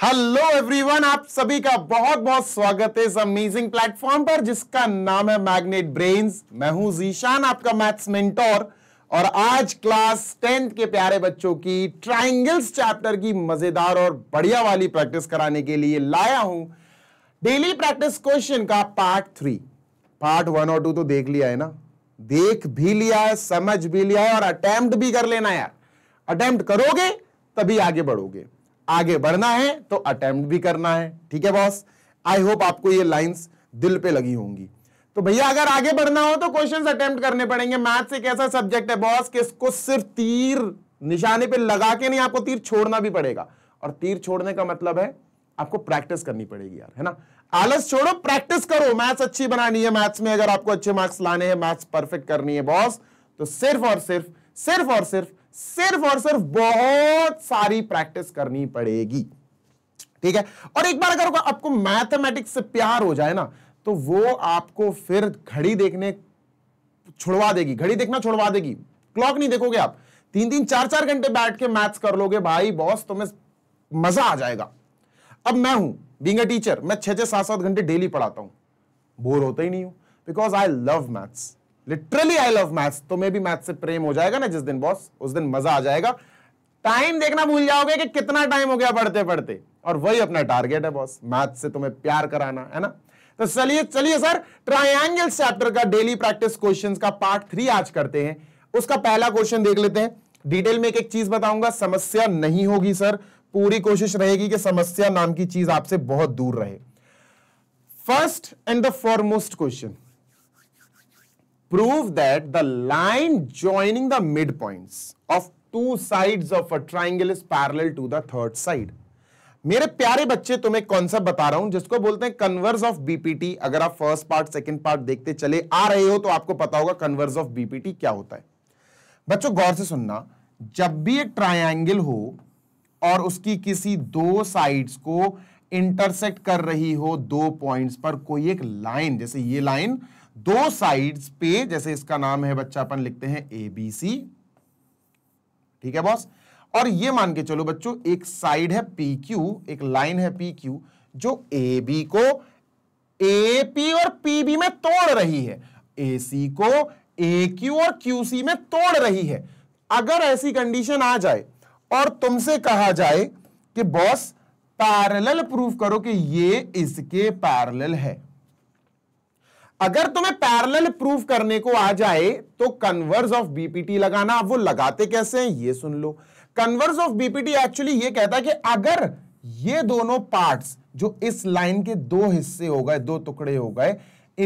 Hello everyone आप सभी का बहुत बहुत स्वागत है इस अमेजिंग प्लेटफॉर्म पर जिसका नाम है मैग्नेट ब्रेन्स मैं हूं जीशान आपका मैथ्स मेंटोर और आज क्लास टेंथ के प्यारे बच्चों की ट्राइंगल्स चैप्टर की मजेदार और बढ़िया वाली प्रैक्टिस कराने के लिए लाया हूं डेली प्रैक्टिस क्वेश्चन का पार्ट थ्री पार्ट वन और टू तो देख लिया है ना देख भी लिया है समझ भी लिया है और अटेम्प्ट भी कर लेना यार अटेम्प्ट करोगे तभी आगे बढ़ोगे आगे बढ़ना है तो अटेम्प्ट भी करना है ठीक है बॉस आई होप आपको ये लाइंस दिल पे लगी होंगी तो भैया अगर आगे बढ़ना हो तो क्वेश्चंस अटेम्प्ट करने पड़ेंगे मैथ्स एक ऐसा सब्जेक्ट है बॉस कि इसको सिर्फ तीर निशाने पे लगा के नहीं आपको तीर छोड़ना भी पड़ेगा और तीर छोड़ने का मतलब है आपको प्रैक्टिस करनी पड़ेगी यार है ना आलस छोड़ो प्रैक्टिस करो मैथ्स अच्छी बनानी है मैथ्स में अगर आपको अच्छे मार्क्स लाने हैं मैथ्स परफेक्ट करनी है बॉस तो सिर्फ और सिर्फ सिर्फ और सिर्फ सिर्फ और सिर्फ बहुत सारी प्रैक्टिस करनी पड़ेगी ठीक है और एक बार अगर आपको मैथमेटिक्स से प्यार हो जाए ना तो वो आपको फिर घड़ी देखने छुड़वा देगी घड़ी देखना छुड़वा देगी क्लॉक नहीं देखोगे आप तीन तीन चार चार घंटे बैठ के मैथ्स कर लोगे भाई बॉस तुम्हें मजा आ जाएगा अब मैं हूं बींग टीचर मैं छह छह सात सात घंटे डेली पढ़ाता हूं बोर होता ही नहीं हूं because I love maths literally I love maths तो मे भी मैथ्स से प्रेम हो जाएगा ना जिस दिन बॉस उस दिन मजा आ जाएगा टाइम देखना भूल जाओगे कि कितना टाइम हो गया पढ़ते पढ़ते और वही अपना टारगेट है बॉस मैथ से तुम्हें प्यार कराना है ना तो चलिए चलिए सर ट्रायंगल चैप्टर का डेली प्रैक्टिस क्वेश्चंस का पार्ट थ्री आज करते हैं उसका पहला क्वेश्चन देख लेते हैं डिटेल में एक एक चीज बताऊंगा समस्या नहीं होगी सर पूरी कोशिश रहेगी कि समस्या नाम की चीज आपसे बहुत दूर रहे first and the foremost question prove that the line joining the midpoints of two sides of a triangle is parallel to the third side. मेरे प्यारे बच्चे तुम्हें कौन सा बता रहा हूं जिसको बोलते हैं कन्वर्स ऑफ बीपीटी अगर आप फर्स्ट पार्ट सेकंड पार्ट देखते चले आ रहे हो तो आपको पता होगा कन्वर्स ऑफ बीपीटी क्या होता है बच्चों गौर से सुनना जब भी एक ट्रायंगल हो और उसकी किसी दो साइड्स को इंटरसेक्ट कर रही हो दो पॉइंट्स पर कोई एक लाइन जैसे ये लाइन दो साइड्स पे जैसे इसका नाम है बच्चा अपन लिखते हैं ए बी सी ठीक है बॉस और ये मान के चलो बच्चों एक साइड है पी क्यू एक लाइन है पी क्यू जो ए बी को ए पी और पी बी में तोड़ रही है ए सी को ए क्यू और क्यू सी में तोड़ रही है अगर ऐसी कंडीशन आ जाए और तुमसे कहा जाए कि बॉस पैरेलल प्रूफ करो कि ये इसके पैरेलल है अगर तुम्हें पैरेलल प्रूफ करने को आ जाए तो कन्वर्स ऑफ बीपीटी लगाना वो लगाते कैसे हैं ये सुन लो कन्वर्स ऑफ बीपीटी एक्चुअली ये कहता है कि अगर ये दोनों पार्ट्स जो इस लाइन के दो हिस्से हो गए दो टुकड़े हो गए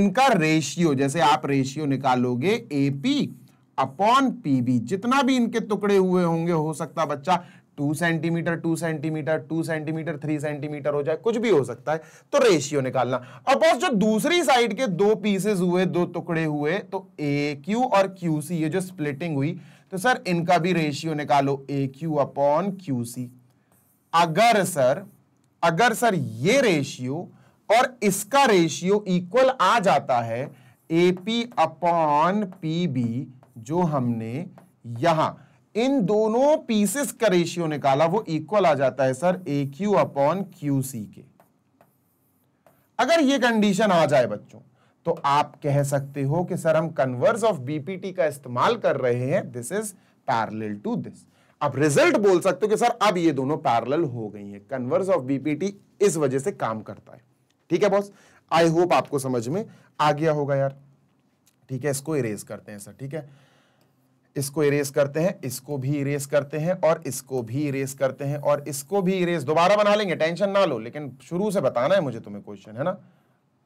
इनका रेशियो जैसे आप रेशियो निकालोगे एपी अपॉन पीबी जितना भी इनके टुकड़े हुए होंगे हो सकता बच्चा two centimetre two centimetre two centimetre three centimetre हो जाए कुछ भी हो सकता है तो रेशियो निकालना अब बस जो दूसरी साइड के दो पीसेज हुए दो टुकड़े हुए तो ए क्यू और क्यू सी ये जो स्प्लिटिंग हुई तो सर इनका भी रेशियो निकालो A Q upon Q C अगर सर अगर सर ये रेशियो और इसका रेशियो इक्वल आ जाता है A P upon P B जो हमने यहां इन दोनों पीसेस का रेशियो निकाला वो इक्वल आ जाता है sir A Q upon Q C के अगर ये कंडीशन आ जाए बच्चों तो आप कह सकते हो कि सर हम कन्वर्स ऑफ बीपीटी का इस्तेमाल कर रहे हैं this is parallel to this अब रिजल्ट बोल सकते हो कि सर अब ये दोनों पैरेलल हो गई हैं कन्वर्स ऑफ बीपीटी इस वजह से काम करता है ठीक है बॉस आई होप आपको समझ में आ गया होगा यार ठीक है इसको इरेज करते हैं सर ठीक है इसको इरेज करते हैं इसको भी इरेज करते हैं और इसको भी इरेज करते हैं और इसको भी इरेज दोबारा बना लेंगे टेंशन ना लो लेकिन शुरू से बताना है मुझे तुम्हें क्वेश्चन है ना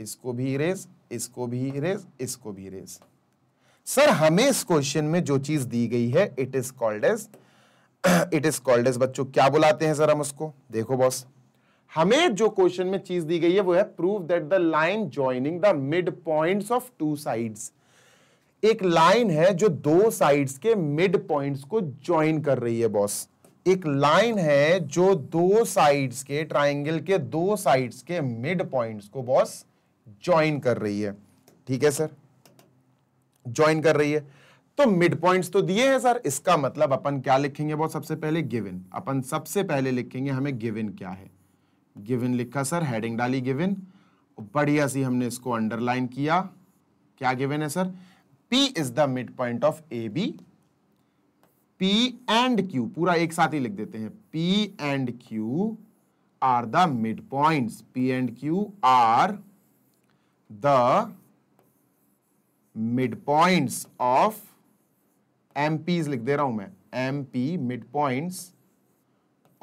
इसको भी इरेज इसको भी इरेज इसको भी इरेज सर हमें इस क्वेश्चन में जो चीज दी गई है it is called as it is called as बच्चों क्या बुलाते हैं सर हम उसको देखो बॉस हमें जो क्वेश्चन में चीज दी गई है वो है prove that the line joining the mid points of two sides एक लाइन है जो दो साइड्स के मिड पॉइंट्स को ज्वाइन कर रही है बॉस एक लाइन है जो दो साइड्स के ट्राइंगल के दो साइड्स के मिड पॉइंट्स को बॉस ज्वाइन कर रही है ठीक है सर ज्वाइन कर रही है तो मिड पॉइंट्स तो दिए हैं सर इसका मतलब अपन क्या लिखेंगे बॉस सबसे पहले गिवन अपन सबसे पहले लिखेंगे हमें गिवन क्या है गिवन लिखा सर हेडिंग डाली गिवन बढ़िया सी हमने इसको अंडरलाइन किया क्या गिवन है sir P is the midpoint of AB. P and Q पूरा एक साथ ही लिख देते हैं P and Q are the midpoints. P and Q are the midpoints of MPs लिख दे रहा हूं मैं MP midpoints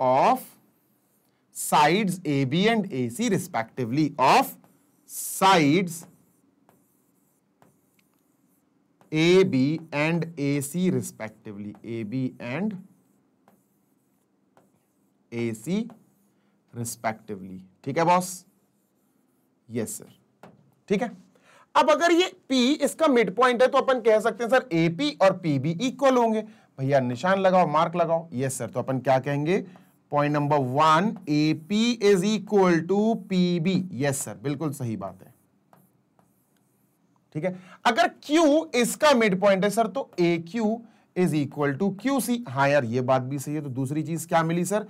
of sides AB and AC respectively of sides A B and A C respectively A B and A C respectively ठीक है boss yes sir ठीक है अब अगर ये P इसका मिड पॉइंट है तो अपन कह सकते हैं सर ए पी और पी बी इक्वल होंगे भैया निशान लगाओ मार्क लगाओ यस सर तो अपन क्या कहेंगे point number one A P is equal to P B yes sir बिल्कुल सही बात है ठीक है अगर Q इसका मिड पॉइंट है सर तो A Q is equal to Q C हाँ यार ये बात भी सही है तो दूसरी चीज क्या मिली sir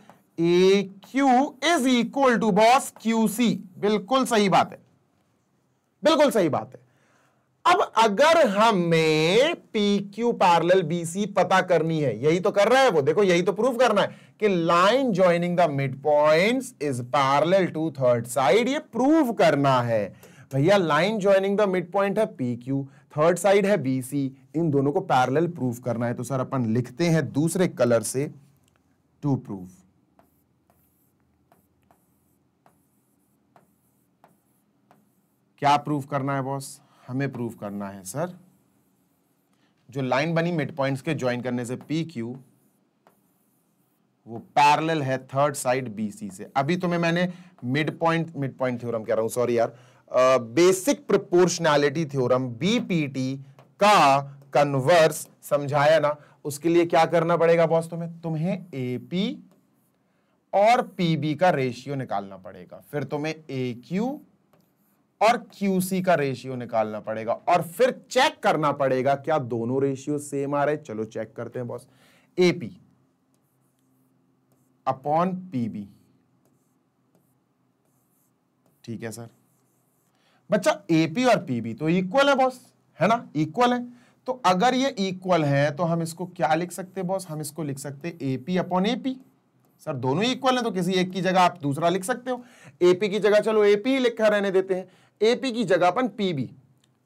A Q is equal to boss Q C बिल्कुल सही बात है बिल्कुल सही बात है अब अगर हमें P Q parallel B C पता करनी है यही तो कर रहा है वो देखो यही तो प्रूफ करना है कि line joining the mid point is parallel to third side ये प्रूव करना है भैया line joining the mid point है पी क्यू थर्ड साइड है बी सी इन दोनों को पैरेलल प्रूफ करना है तो सर अपन लिखते हैं दूसरे कलर से टू प्रूफ क्या प्रूफ करना है बॉस हमें प्रूफ करना है सर जो लाइन बनी मिड पॉइंट्स के ज्वाइन करने से पी क्यू वो पैरेलल है थर्ड साइड बीसी से अभी तुम्हें तो मैंने mid point mid point theorem कह रहा हूं सॉरी यार बेसिक प्रोपोर्शनैलिटी थ्योरम बीपीटी का कन्वर्स समझाया ना उसके लिए क्या करना पड़ेगा बॉस तुम्हें तुम्हें एपी और पीबी का रेशियो निकालना पड़ेगा फिर तुम्हें ए क्यू और सी का रेशियो निकालना पड़ेगा और फिर चेक करना पड़ेगा क्या दोनों रेशियो सेम आ रहे चलो चेक करते हैं बॉस एपी अपॉन पीबी ठीक है सर बच्चा एपी और पीबी तो इक्वल है बॉस है ना इक्वल है तो अगर ये इक्वल है तो हम इसको क्या लिख सकते बॉस हम इसको लिख सकते एपी अपॉन एपी सर दोनों इक्वल है तो किसी एक की जगह आप दूसरा लिख सकते हो एपी की जगह चलो एपी ही लिखा रहने देते हैं एपी की जगह अपन पीबी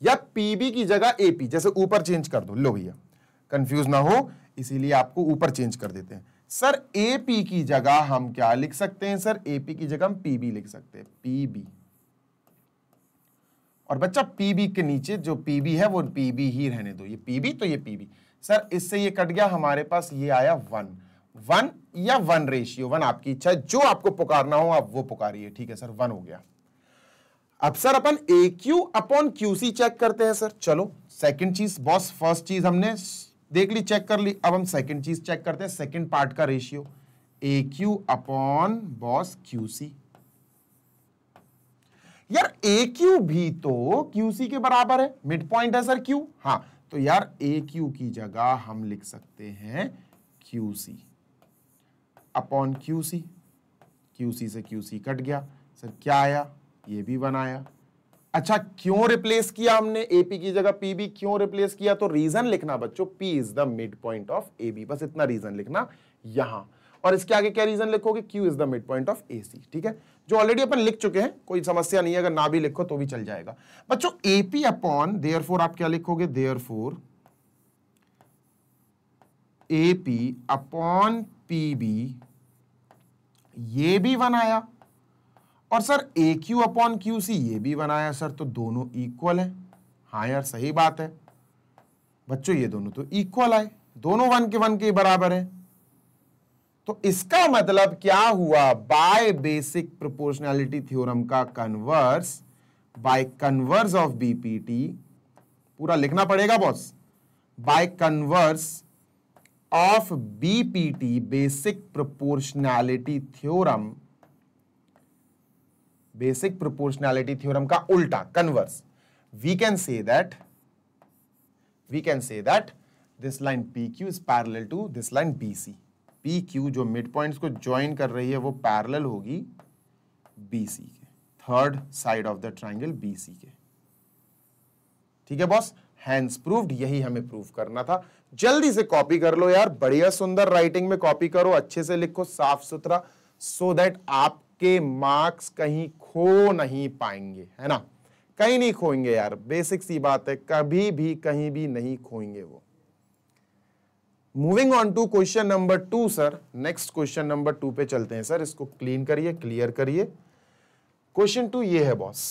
या पीबी की जगह एपी जैसे ऊपर चेंज कर दो लो भैया कंफ्यूज ना हो इसीलिए आपको ऊपर चेंज कर देते हैं सर एपी की जगह हम क्या लिख सकते हैं सर एपी की जगह हम पीबी लिख सकते हैं पीबी और बच्चा पीबी के नीचे जो पीबी है वो पीबी ही रहने दो ये पीबी तो ये पीबी सर इससे ये कट गया हमारे पास ये आया वन वन या वन रेशियो वन आपकी इच्छा जो आपको पुकारना हो आप वो पुकारिए ठीक है सर वन हो गया अब सर अपन A Q upon QC check करते हैं सर चलो सेकंड चीज बॉस फर्स्ट चीज हमने देख ली चेक कर ली अब हम सेकंड चीज चेक करते हैं सेकंड पार्ट का ratio A Q upon boss QC यार ए क्यू भी तो क्यू सी के बराबर है मिड पॉइंट है सर क्यू हाँ तो यार ए क्यू की जगह हम लिख सकते हैं Q C upon Q C Q C से क्यू सी कट गया सर क्या आया ये भी बनाया अच्छा क्यों रिप्लेस किया हमने एपी की जगह पीबी क्यों रिप्लेस किया तो रीजन लिखना बच्चों P is the mid point of A B बस इतना रीजन लिखना यहां और इसके आगे क्या रीजन लिखोगे Q is the mid point of A C ठीक है जो ऑलरेडी अपन लिख चुके हैं कोई समस्या नहीं है अगर ना भी लिखो तो भी चल जाएगा बच्चों एपी अपॉन देयर फोर आप क्या लिखोगे therefore AP upon PB ये भी वन आया और sir A Q upon Q C ये भी वन आया सर तो दोनों इक्वल है हाँ यार सही बात है बच्चों ये दोनों तो इक्वल आए दोनों वन के वन के बराबर है तो इसका मतलब क्या हुआ बाय बेसिक प्रोपोर्शनैलिटी थ्योरम का converse by converse of BPT पूरा लिखना पड़ेगा boss by converse of BPT basic proportionality theorem basic proportionality theorem का उल्टा converse we can say that we can say that this line P Q is parallel to this line B C P Q जो mid point को join कर रही है वो parallel होगी B C के third side of the triangle B C के ठीक है बॉस हैंड्स प्रूफ यही हमें प्रूव करना था जल्दी से कॉपी कर लो यार बढ़िया सुंदर राइटिंग में कॉपी करो अच्छे से लिखो साफ सुथरा सो so दैट आपके मार्क्स कहीं खो नहीं पाएंगे है ना कहीं नहीं खोएंगे यार बेसिक सी बात है कभी भी कहीं भी नहीं खोएंगे वो moving on to question number two sir next question number two पे चलते हैं सर इसको क्लीन करिए क्लियर करिए क्वेश्चन टू ये है बॉस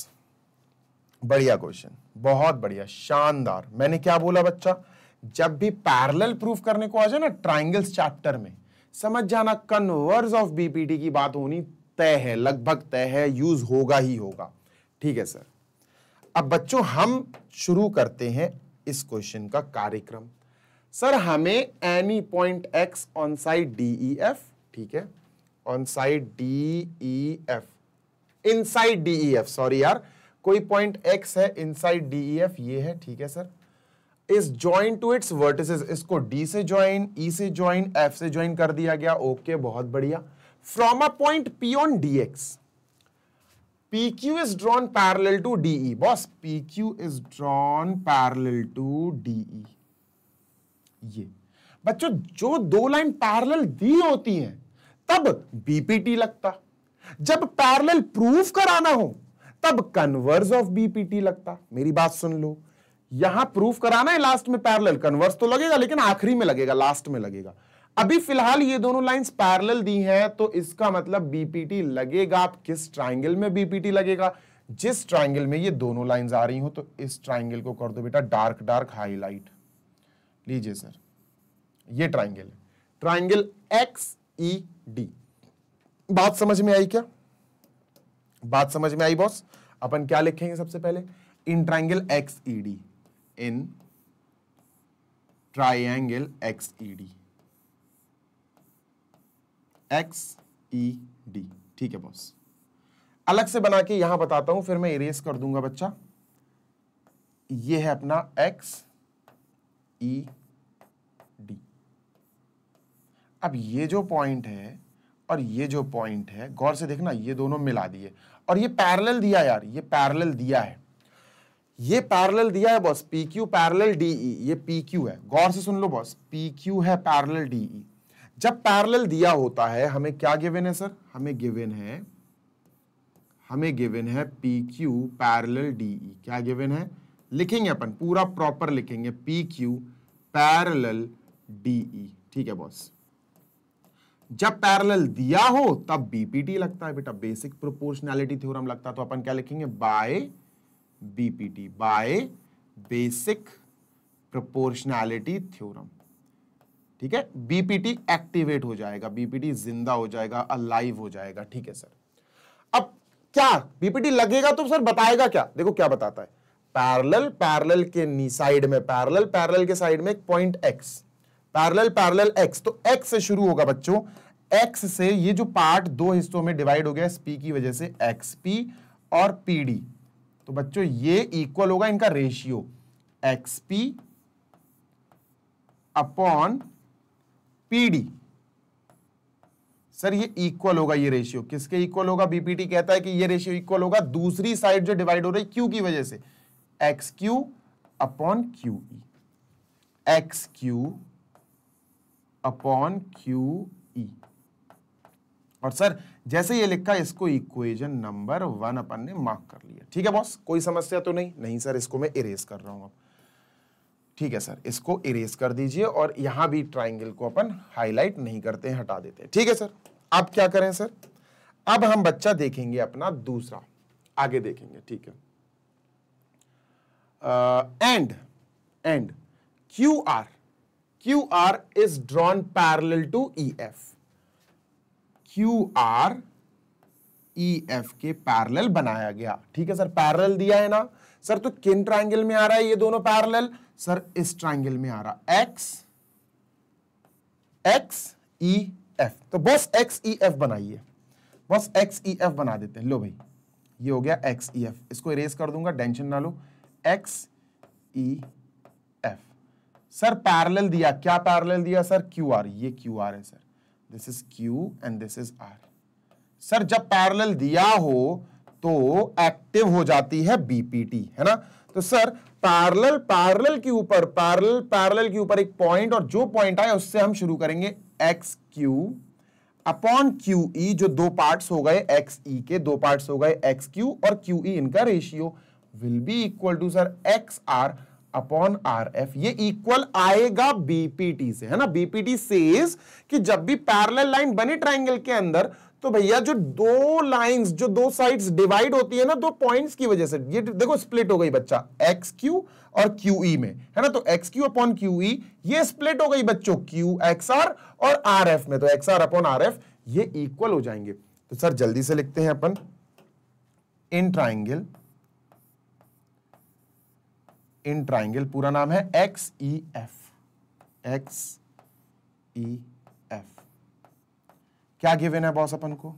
बढ़िया क्वेश्चन बहुत बढ़िया शानदार मैंने क्या बोला बच्चा जब भी पैरेलल प्रूफ करने को आ जाए ना ट्राइंगल्स चैप्टर में समझ जाना कन्वर्स ऑफ बीपीटी की बात होनी तय है लगभग तय है यूज होगा ही होगा ठीक है सर अब बच्चों हम शुरू करते हैं इस क्वेश्चन का कार्यक्रम सर हमें any point X on side D E F ठीक है on side D E F in side D E F sorry यार कोई पॉइंट एक्स है in side D E F ये है ठीक है sir is join to its vertices इसको डी से ज्वाइन ई e से ज्वाइन एफ से ज्वाइन कर दिया गया ओके okay, बहुत बढ़िया from a point P on D x P Q is drawn parallel to D E boss P Q is drawn parallel to D E ये बच्चों जो दो लाइन पैरेलल दी होती हैं तब बीपीटी लगता जब पैरेलल प्रूफ कराना हो तब कन्वर्स ऑफ बीपीटी लगता मेरी बात सुन लो यहां प्रूफ कराना है लास्ट में पैरेलल कन्वर्स तो लगेगा लेकिन आखिरी में लगेगा लास्ट में लगेगा अभी फिलहाल ये दोनों लाइंस पैरेलल दी हैं तो इसका मतलब बीपीटी लगेगा आप किस ट्राइंगल में बीपीटी लगेगा जिस ट्राइंगल में ये दोनों लाइंस आ रही हो तो इस ट्राइंगल को कर दो बेटा डार्क डार्क हाईलाइट लीजिए सर ये ट्राइंगल है ट्राइंगल एक्स ई डी बात समझ में आई क्या बात समझ में आई बॉस अपन क्या लिखेंगे सबसे पहले in triangle X E D in triangle X E D X E D ठीक है बॉस अलग से बना के यहां बताता हूं फिर मैं इरेज कर दूंगा बच्चा ये है अपना एक्स ई e, डी अब ये जो पॉइंट है और ये जो पॉइंट है गौर से देखना ये दोनों मिला दिए और ये पैरेलल दिया यार ये पैरेलल दिया है ये पैरेलल दिया है boss P Q parallel D E ये पी क्यू है गौर से सुन लो बॉस पी क्यू है पैरेलल डी ई जब पैरेलल दिया होता है हमें क्या गिवन है सर हमें गिवन है हमें गिवन है पी क्यू पैरल डी क्या गिवन है लिखेंगे अपन पूरा प्रॉपर लिखेंगे पी क्यू पैरल डीई ठीक है बॉस जब पैरेलल दिया हो तब बीपीटी लगता है बेटा बेसिक प्रोपोर्शनैलिटी थ्योरम लगता है तो अपन क्या लिखेंगे by BPT by basic proportionality theorem ठीक है बीपीटी एक्टिवेट हो जाएगा बीपीटी जिंदा हो जाएगा अलाइव हो जाएगा ठीक है सर अब क्या बीपीटी लगेगा तो सर बताएगा क्या देखो क्या बताता है पैरेलल पैरेलल के साइड में पैरेलल पैरेलल के साइड में एक point X parallel parallel X तो एक्स से शुरू होगा बच्चों एक्स से ये जो पार्ट दो हिस्सों में डिवाइड हो गया एस पी की वजह से एक्स पी और पी डी तो बच्चों ये इक्वल होगा इनका ratio X P upon P D sir ये इक्वल होगा ये रेशियो किसके इक्वल होगा बीपीटी कहता है कि ये रेशियो इक्वल होगा दूसरी साइड जो डिवाइड हो रही है क्यू की वजह से X Q upon Q E X Q upon Q E और सर जैसे ये लिखा इसको इक्वेशन नंबर वन अपन ने मार्क कर लिया ठीक है बॉस कोई समस्या तो नहीं नहीं सर इसको मैं इरेज कर रहा हूं अब ठीक है सर इसको इरेज कर दीजिए और यहां भी ट्राइंगल को अपन हाईलाइट नहीं करते हैं हटा देते हैं ठीक है सर अब क्या करें सर अब हम बच्चा देखेंगे अपना दूसरा आगे देखेंगे ठीक है and and Q Q R R is drawn QR to E F Q R E F के पैरेलल बनाया गया ठीक है सर पैरेलल दिया है ना सर तो किन ट्राइंगल में आ रहा है ये दोनों पैरेलल सर इस ट्राइंगल में आ रहा एक्स एक्स ई एफ तो बस एक्स ई एफ बनाइए बस एक्स ई एफ बना देते हैं लो भाई ये हो गया एक्स ई एफ इसको इरेज कर दूंगा टेंशन ना लो X E F sir parallel दिया क्या पैरेलल दिया सर क्यू आर ये क्यू आर है sir this is Q and this is R sir जब पैरेलल दिया हो तो एक्टिव हो जाती है बीपीटी है ना तो सर पैरेलल पैरेलल के ऊपर पैरेलल पैरेलल के ऊपर एक पॉइंट और जो पॉइंट आए उससे हम शुरू करेंगे X Q upon Q E e, जो दो पार्ट्स हो गए एक्स ई e के दो पार्ट्स हो गए एक्स क्यू और क्यू ई e, इनका ratio will be equal to sir X R upon R F ये इक्वल आएगा बीपीटी से है ना बीपीटी से कि जब भी पैरल लाइन बने ट्राइंगल के अंदर तो भैया जो दो लाइंस जो दो साइड्स डिवाइड होती है ना दो पॉइंट्स की वजह से ये देखो स्प्लिट हो गई बच्चा एक्स क्यू और क्यू ई e में है ना तो X Q upon Q E ये स्प्लिट हो गई बच्चों क्यू एक्स आर और आर एफ में तो X R upon R F ये इक्वल हो जाएंगे तो सर जल्दी से लिखते हैं अपन इन ट्राइंगल इन ट्राइंगल पूरा नाम है X E F X E F क्या गिवन है बॉस अपन को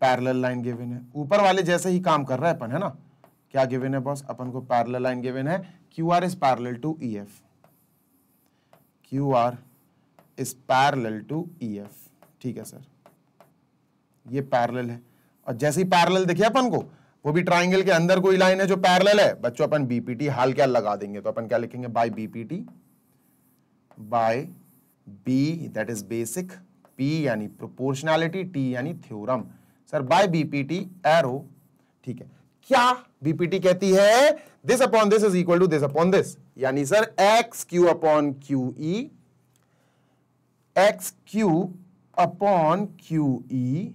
पैरेलल लाइन गिवन है ऊपर वाले जैसे ही काम कर रहा है अपन है ना क्या गिवन है बॉस अपन को पैरेलल लाइन गिवन है Q R is parallel to E F Q R is parallel to E F ठीक है सर ये पैरेलल है और जैसे ही पैरेलल देखिए अपन को वो भी ट्राइंगल के अंदर कोई लाइन है जो पैरल है बच्चों अपन बीपीटी हाल क्या लगा देंगे तो अपन क्या लिखेंगे by BPT by B that is basic P यानी प्रोपोर्शनैलिटी टी यानी theorem sir by BPT arrow ठीक है क्या बीपीटी कहती है this upon this is equal to this upon this यानी sir X Q upon Q E X Q upon Q E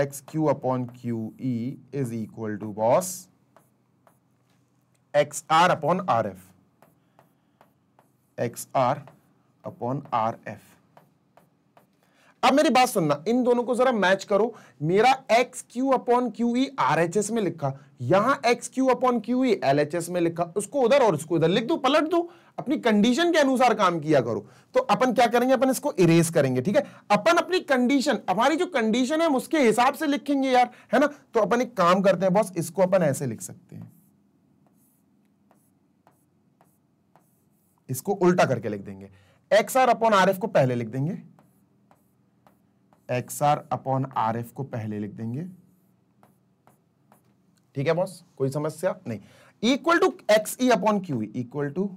X Q upon Q E is equal to boss X R upon R F X R upon R F अब मेरी बात सुनना इन दोनों को जरा match करो मेरा X Q upon Q E R H S में लिखा यहां X Q upon Q E L H S में लिखा उसको उधर और उसको उधर लिख दो पलट दो अपनी कंडीशन के अनुसार काम किया करो तो अपन क्या करेंगे अपन इसको इरेज करेंगे ठीक है अपन अपनी कंडीशन हमारी जो कंडीशन है उसके हिसाब से लिखेंगे यार है ना तो अपन एक काम करते हैं बॉस इसको अपन ऐसे लिख सकते हैं इसको उल्टा करके लिख देंगे X R upon R F को पहले लिख देंगे X R upon R F को पहले लिख देंगे ठीक है बॉस कोई समस्या नहीं equal to X E upon Q equal to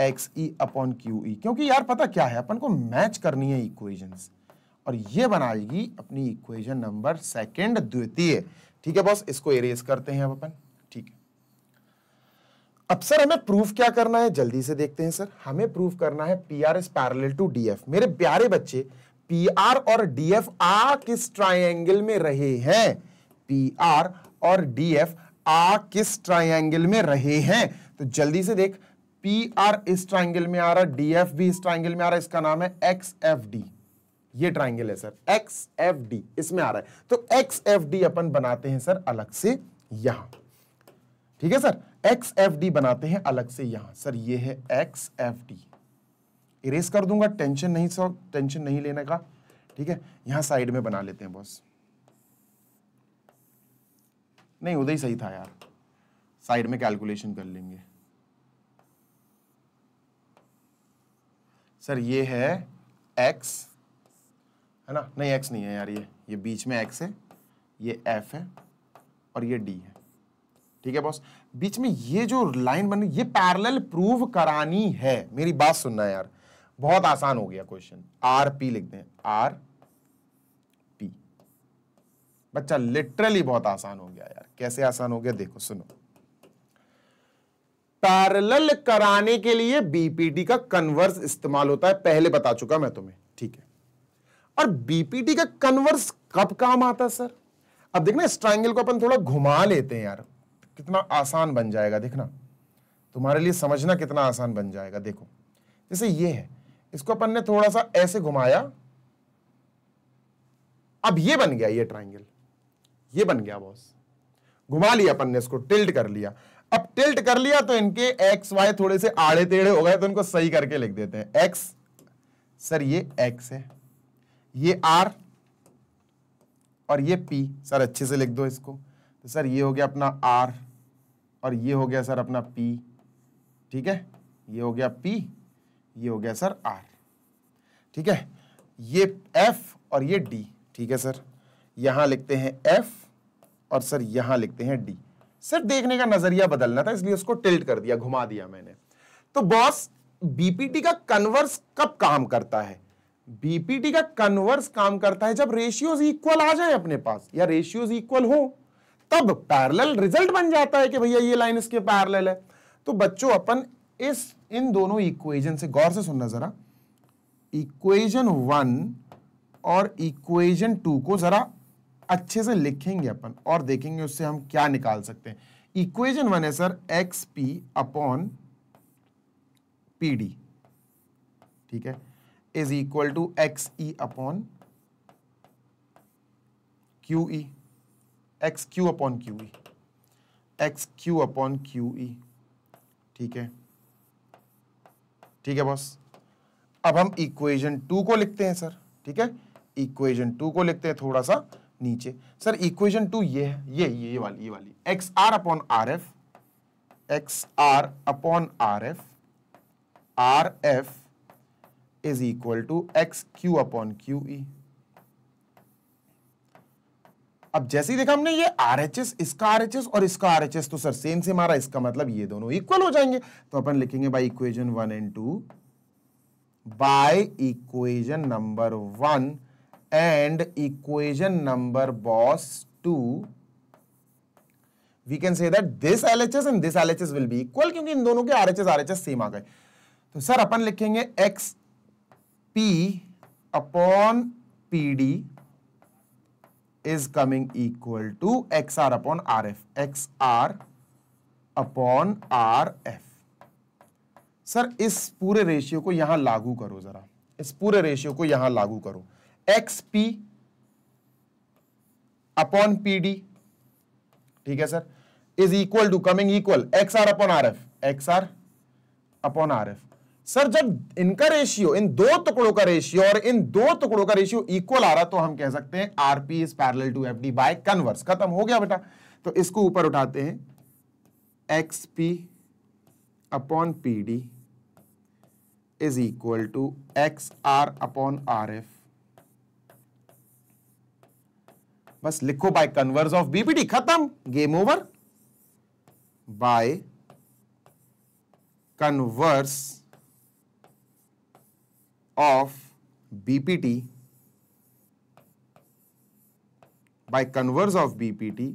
X E upon Q E क्योंकि यार पता क्या है अपन को मैच करनी है इक्वेशंस और ये बनाएगी अपनी इक्वेशन नंबर सेकंड द्वितीय ठीक है बॉस इसको इरेज करते हैं अब अपन ठीक है अब सर हमें प्रूफ क्या करना है जल्दी से देखते हैं सर हमें प्रूफ करना है P R is parallel to D F मेरे प्यारे बच्चे पी आर और डी एफ आ किस ट्राइंगल में रहे हैं पी आर और डी एफ आ किस ट्राइंगल में रहे हैं तो जल्दी से देख पी आर इस ट्राइंगल में आ रहा डी एफ भी इस ट्राइंगल में आ रहा है इसका नाम है एक्स एफ डी ये ट्राइंगल है सर एक्स एफ डी इसमें आ रहा है तो एक्स एफ डी अपन बनाते हैं सर अलग से यहां ठीक है सर एक्स एफ डी बनाते हैं अलग से यहां सर ये है एक्स एफ डी इरेज कर दूंगा टेंशन नहीं सर टेंशन नहीं लेने का ठीक है यहां साइड में बना लेते हैं बॉस नहीं उधर ही सही था यार साइड में कैलकुलेशन कर लेंगे सर ये है एक्स है ना नहीं एक्स नहीं है यार ये ये बीच में एक्स है ये एफ है और ये डी है ठीक है बॉस बीच में ये जो लाइन बन ये पैरेलल प्रूव करानी है मेरी बात सुनना है यार बहुत आसान हो गया क्वेश्चन आर पी लिख दें आर पी बच्चा लिटरली बहुत आसान हो गया यार कैसे आसान हो गया देखो सुनो पैरल कराने के लिए बीपीटी का कन्वर्स इस्तेमाल होता है पहले बता चुका मैं तुम्हें ठीक है और बीपीटी का कन्वर्स कब काम आता है सर अब देखना स्ट्राइंगल को अपन थोड़ा घुमा लेते हैं यार कितना आसान बन जाएगा देखना तुम्हारे लिए समझना कितना आसान बन जाएगा देखो जैसे ये है इसको अपन ने थोड़ा सा ऐसे घुमाया अब ये बन गया ये ट्राइंगल ये बन गया बॉस घुमा लिया अपन ने इसको टिल्ट कर लिया अब टिल्ट कर लिया तो इनके एक्स वाई थोड़े से आड़े टेढ़े हो गए तो इनको सही करके लिख देते हैं एक्स सर ये एक्स है ये आर और ये पी सर अच्छे से लिख दो इसको तो सर ये हो गया अपना आर और ये हो गया सर अपना पी ठीक है ये हो गया पी ये हो गया सर आर ठीक है ये एफ और ये डी ठीक है सर यहाँ लिखते हैं एफ और सर यहाँ लिखते हैं डी सिर्फ देखने का नजरिया बदलना था इसलिए उसको टिल्ट कर दिया घुमा दिया मैंने तो बॉस बीपीटी का कन्वर्स कब काम करता है बीपीटी का कन्वर्स काम करता है जब रेशियोज इक्वल आ जाए अपने पास या रेशियोज इक्वल हो तब पैरेलल रिजल्ट बन जाता है कि भैया ये लाइन इसके पैरेलल है तो बच्चों अपन इस इन दोनों इक्वेजन से गौर से सुनना जरा इक्वेजन वन और इक्वेजन टू को जरा अच्छे से लिखेंगे अपन और देखेंगे उससे हम क्या निकाल सकते हैं इक्वेजन वन है sir X P upon P D ठीक है is equal to X E upon Q E X Q upon Q E X Q upon Q E ठीक है ठीक है बॉस अब हम इक्वेजन टू को लिखते हैं सर ठीक है इक्वेजन टू को लिखते हैं थोड़ा सा नीचे सर इक्वेशन टू ये है ये ये ये वाली ये वाली X R upon R F X R upon R F R F is equal to X Q upon Q E अब जैसे ही देखा हमने ये आर एच एस इसका आर एच एस और इसका आर एच एस तो सर सेम से मारा इसका मतलब ये दोनों इक्वल हो जाएंगे तो अपन लिखेंगे by equation one and two by equation number one and equation number boss two we can say that this L H S and this L H S will be equal क्योंकि इन दोनों के R H S RHS RHS same आ गए तो sir अपन लिखेंगे X P upon P D is coming equal to X R upon R F X R upon R F sir इस पूरे रेशियो को यहां लागू करो जरा इस पूरे रेशियो को यहां लागू करो X P upon P D ठीक है sir is equal to coming equal X R upon R F X R upon R F sir जब इनका रेशियो इन दो टुकड़ों का रेशियो और इन दो टुकड़ों का रेशियो इक्वल आ रहा तो हम कह सकते हैं R P is parallel to F D by converse खत्म हो गया बेटा तो इसको ऊपर उठाते हैं X P upon P D is equal to X R upon R F बस लिखो बाय कन्वर्स ऑफ बीपीटी खत्म game over by converse of BPT by converse of BPT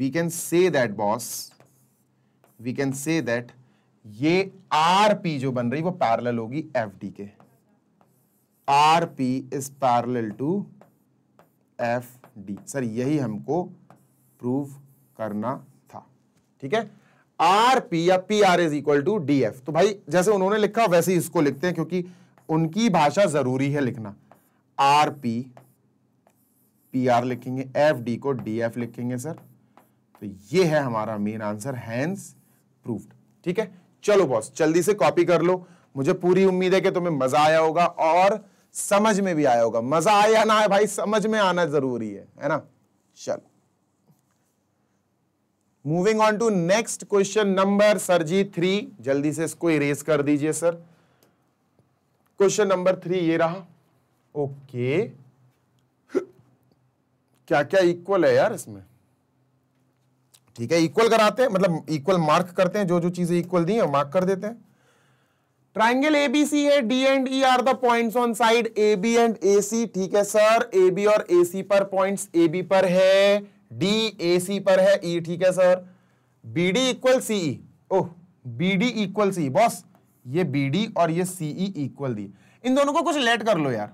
we can say that boss we can say that ये R P जो बन रही वो parallel होगी F D के R P is parallel to F D sir यही हमको prove करना था ठीक है आर पी या P R is equal to D F तो भाई जैसे उन्होंने लिखा वैसे ही इसको लिखते हैं क्योंकि उनकी भाषा जरूरी है लिखना आर पी पी आर लिखेंगे एफ डी को डी एफ लिखेंगे सर तो ये है हमारा मेन आंसर हैंस प्रूफ ठीक है चलो बॉस जल्दी से कॉपी कर लो मुझे पूरी उम्मीद है कि तुम्हें मजा आया होगा और समझ में भी आया होगा मजा आया या ना आए भाई समझ में आना जरूरी है है ना चलो moving on to next question number sir ji three जल्दी से इसको इरेज कर दीजिए सर क्वेश्चन नंबर थ्री ये रहा ओके क्या क्या इक्वल है यार इसमें ठीक है इक्वल कराते हैं मतलब इक्वल मार्क करते हैं जो जो चीजें इक्वल दी है मार्क कर देते हैं ट्राइंगल ए बी सी है D and E are the points on side A B and A C ठीक है सर ए बी और ए सी पर पॉइंट्स ए बी पर है डी ए सी पर है ई e, ठीक है sir B D equal C E oh B D equal C boss ये बी डी और ये सी ई इक्वल दी इन दोनों को कुछ लेट कर लो यार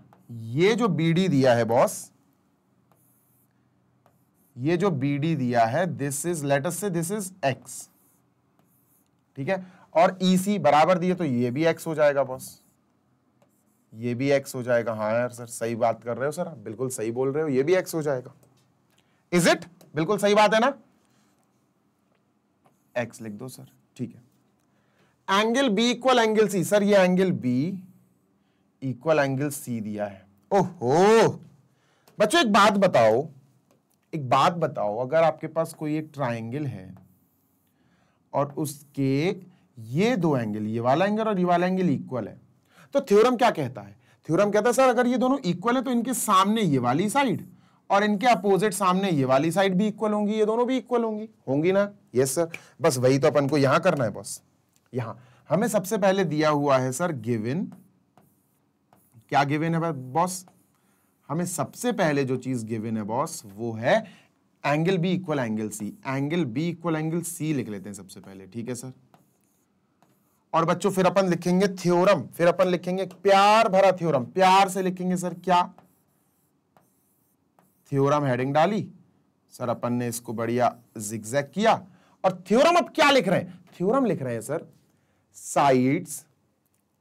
ये जो बी डी दिया है बॉस ये जो बी डी दिया है this is let's say this is X ठीक है और EC बराबर दिए तो ये भी x हो जाएगा बॉस ये भी x हो जाएगा हाँ यार सर सही बात कर रहे हो सर आप बिल्कुल सही बोल रहे हो ये भी x हो जाएगा इज इट बिल्कुल सही बात है ना x लिख दो सर ठीक है angle B equal angle C sir ये angle B equal angle C दिया है ओहो बच्चों एक बात बताओ एक बात बताओ अगर आपके पास कोई एक ट्राइंगल है और उसके ये दो एंगल ये वाला एंगल और ये वाला एंगल इक्वल है तो थ्योरम क्या कहता है थ्योरम कहता है सर अगर ये दोनों इक्वल है तो इनके सामने ये वाली साइड और इनके अपोजिट सामने ये वाली साइड भी इक्वल होंगी ये दोनों भी इक्वल होंगी होंगी ना यस सर बस वही तो अपन को यहां करना है बस यहां हमें सबसे पहले दिया हुआ है सर गिवन क्या गिवन है बॉस हमें सबसे पहले जो चीज गिवन है बॉस वो है angle B equal angle C angle B equal angle C लिख लेते हैं सबसे पहले ठीक है सर और बच्चों फिर अपन लिखेंगे थ्योरम फिर अपन लिखेंगे प्यार भरा थ्योरम प्यार से लिखेंगे सर क्या थ्योरम हेडिंग डाली सर अपन ने इसको बढ़िया जिक्जैक किया और थ्योरम अब क्या लिख रहे हैं थ्योरम लिख रहे हैं sir sides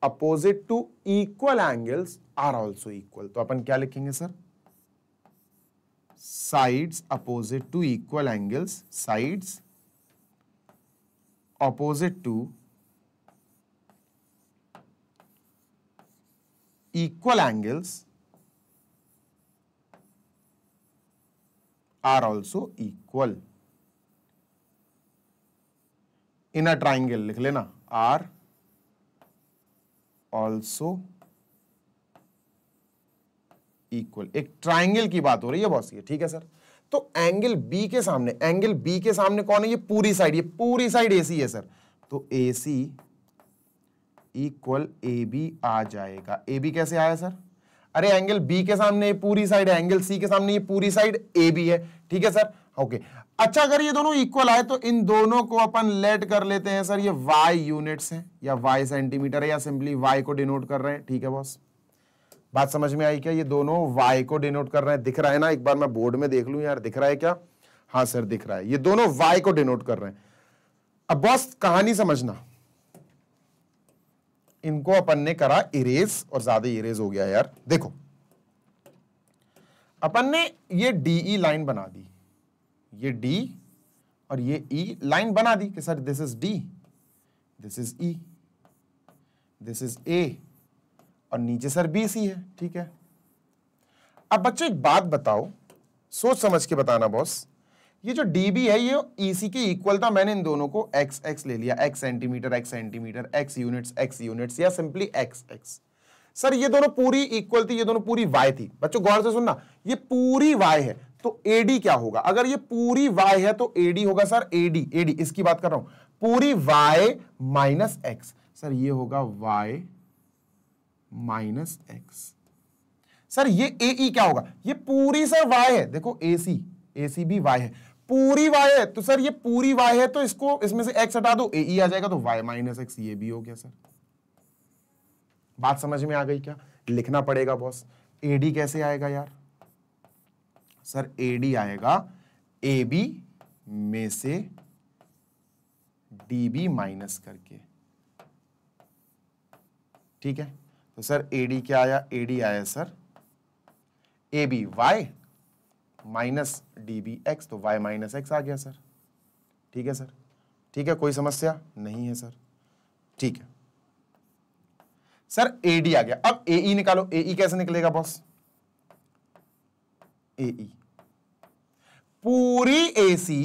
opposite to equal angles are also equal तो अपन क्या लिखेंगे sir sides opposite to equal angles sides opposite to equal angles are also equal. In a triangle लिख लेना आर also इक्वल एक ट्राइंगल की बात हो रही है बॉस ये ठीक है सर तो एंगल बी के सामने एंगल बी के सामने कौन है ये पूरी साइड ये पूरी साइड एसी है सर तो एसी इक्वल ए बी आ जाएगा ए बी कैसे आया सर अरे एंगल बी के सामने पूरी साइड है एंगल सी के सामने ये पूरी साइड ए बी है ठीक है सर ओके अच्छा अगर ये दोनों इक्वल आए तो इन दोनों को अपन लेट कर लेते हैं सर ये वाई यूनिट्स हैं या वाई सेंटीमीटर है या सिंपली वाई को डिनोट कर रहे हैं ठीक है बॉस बात समझ में आई क्या ये दोनों वाई को डिनोट कर रहे हैं दिख रहा है ना एक बार मैं बोर्ड में देख लू यार दिख रहा है क्या हाँ सर दिख रहा है ये दोनों वाई को डिनोट कर रहे हैं अब बॉस कहानी समझना इनको अपन ने करा इरेज और ज्यादा इरेज हो गया यार देखो अपन ने ये डी ई लाइन बना दी ये डी और ये ई e लाइन बना दी कि sir this is D this is E this is A और नीचे सर बी सी है ठीक है अब बच्चों एक बात बताओ सोच समझ के बताना बॉस ये जो डी बी है ये ec के इक्वल था मैंने इन दोनों को एक्स एक्स ले लिया X centimetre X centimetre X units X units या सिंपली एक्स एक्स सर ये दोनों पूरी इक्वल थी ये दोनों पूरी वाई थी बच्चों गौर से सुनना ये पूरी वाई है तो एडी क्या होगा अगर ये पूरी वाई है तो एडी होगा सर एडी एडी इसकी बात कर रहा हूं पूरी वाई माइनस एक्स सर ये होगा वाई माइनस एक्स सर ये ए e क्या होगा ये पूरी सर वाई है देखो ए सी ए सी भी वाई है पूरी वाई है तो सर ये पूरी वाई है तो इसको इसमें से एक्स हटा दो ए ई e आ जाएगा तो वाई माइनस एक्स ये भी हो गया सर बात समझ में आ गई क्या लिखना पड़ेगा बॉस एडी कैसे आएगा यार सर एडी आएगा ए बी में से डी बी माइनस करके ठीक है तो सर एडी क्या आया एडी आया sir A B Y minus D B X तो वाई माइनस एक्स आ गया सर ठीक है सर ठीक है कोई समस्या नहीं है सर ठीक है सर ए डी आ गया अब ए ई e निकालो ए ई e कैसे निकलेगा बॉस ए ई e। पूरी ए सी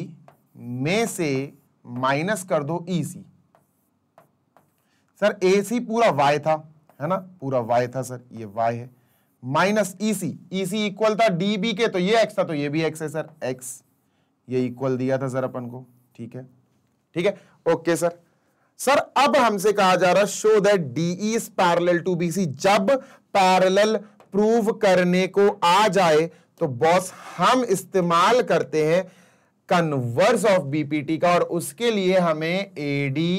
में से माइनस कर दो ई सी सर ए सी पूरा वाई था है ना पूरा वाई था सर ये वाई है minus E C E C equal था डी बी के तो ये एक्स था तो ये भी एक्स है सर एक्स ये इक्वल दिया था सर अपन को ठीक है ठीक है ओके सर सर अब हमसे कहा जा रहा show that D is parallel to B C जब पैरेलल प्रूव करने को आ जाए तो बॉस हम इस्तेमाल करते हैं कन्वर्स ऑफ बीपीटी का और उसके लिए हमें एडी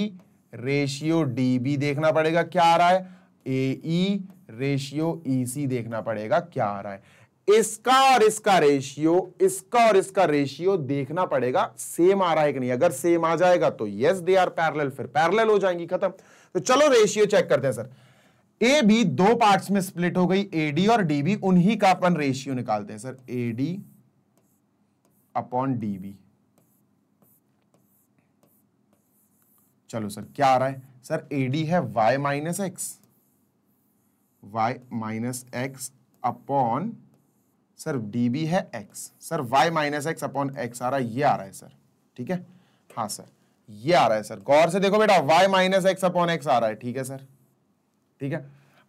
रेशियो डी बी देखना पड़ेगा क्या आ रहा है A E e ratio EC e देखना पड़ेगा क्या आ रहा है इसका और इसका रेशियो इसका और इसका रेशियो देखना पड़ेगा सेम आ रहा है कि नहीं अगर सेम आ जाएगा तो यस दे आर पैरेलल फिर पैरेलल हो जाएंगी खत्म तो चलो रेशियो चेक करते हैं सर ए भी दो पार्ट्स में स्प्लिट हो गई एडी और डीबी उन्हीं का अपन रेशियो निकालते हैं सर एडी अपॉन डीबी चलो सर क्या आ रहा है सर एडी है y minus x y minus x upon sir D B है x sir y minus x upon x आ रहा है ये आ रहा है सर ठीक है हाँ सर ये आ रहा है सर गौर से देखो बेटा y minus x upon x आ रहा है ठीक है सर ठीक है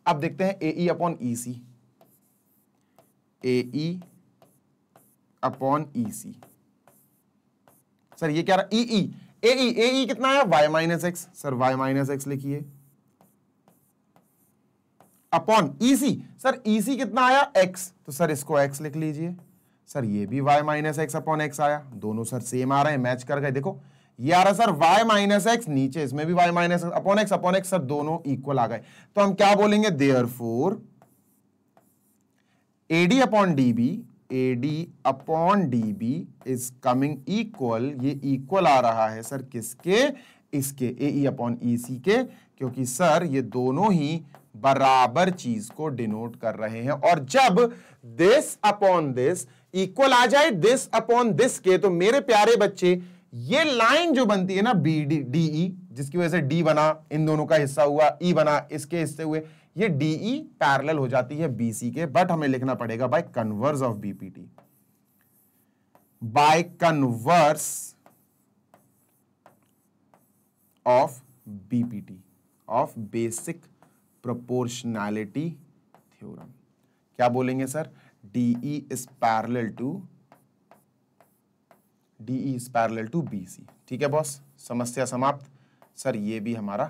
अब देखते हैं A E upon E C A E upon E C sir ये क्या रहा ई ई ए ई ए ई कितना है y minus x sir y minus x लिखिए अपॉन ईसी सर ईसी कितना आया एक्स तो सर इसको एक्स लिख लीजिए सर ये भी y minus x upon x आया दोनों सर सेम आ रहे हैं मैच कर गए देखो ये आ रहा सर y माइनस एक्स नीचे इसमें भी y minus upon x upon x sir दोनों इक्वल आ गए तो हम क्या बोलेंगे therefore AD upon D B AD upon D B is coming equal ये इक्वल आ रहा है सर किसके इसके ए अपॉन ई सी के क्योंकि सर ये दोनों ही बराबर चीज को डिनोट कर रहे हैं और जब दिस अपॉन दिस इक्वल आ जाए दिस अपॉन दिस के तो मेरे प्यारे बच्चे ये लाइन जो बनती है ना बी डी डी ई जिसकी वजह से डी बना इन दोनों का हिस्सा हुआ ई e बना इसके हिस्से हुए ये डी ई पैरल हो जाती है बी सी के बट हमें लिखना पड़ेगा by converse of BPT by converse of BPT of basic proportionality theorem क्या बोलेंगे sir D is parallel to D is parallel to B C ठीक है बॉस समस्या समाप्त सर ये भी हमारा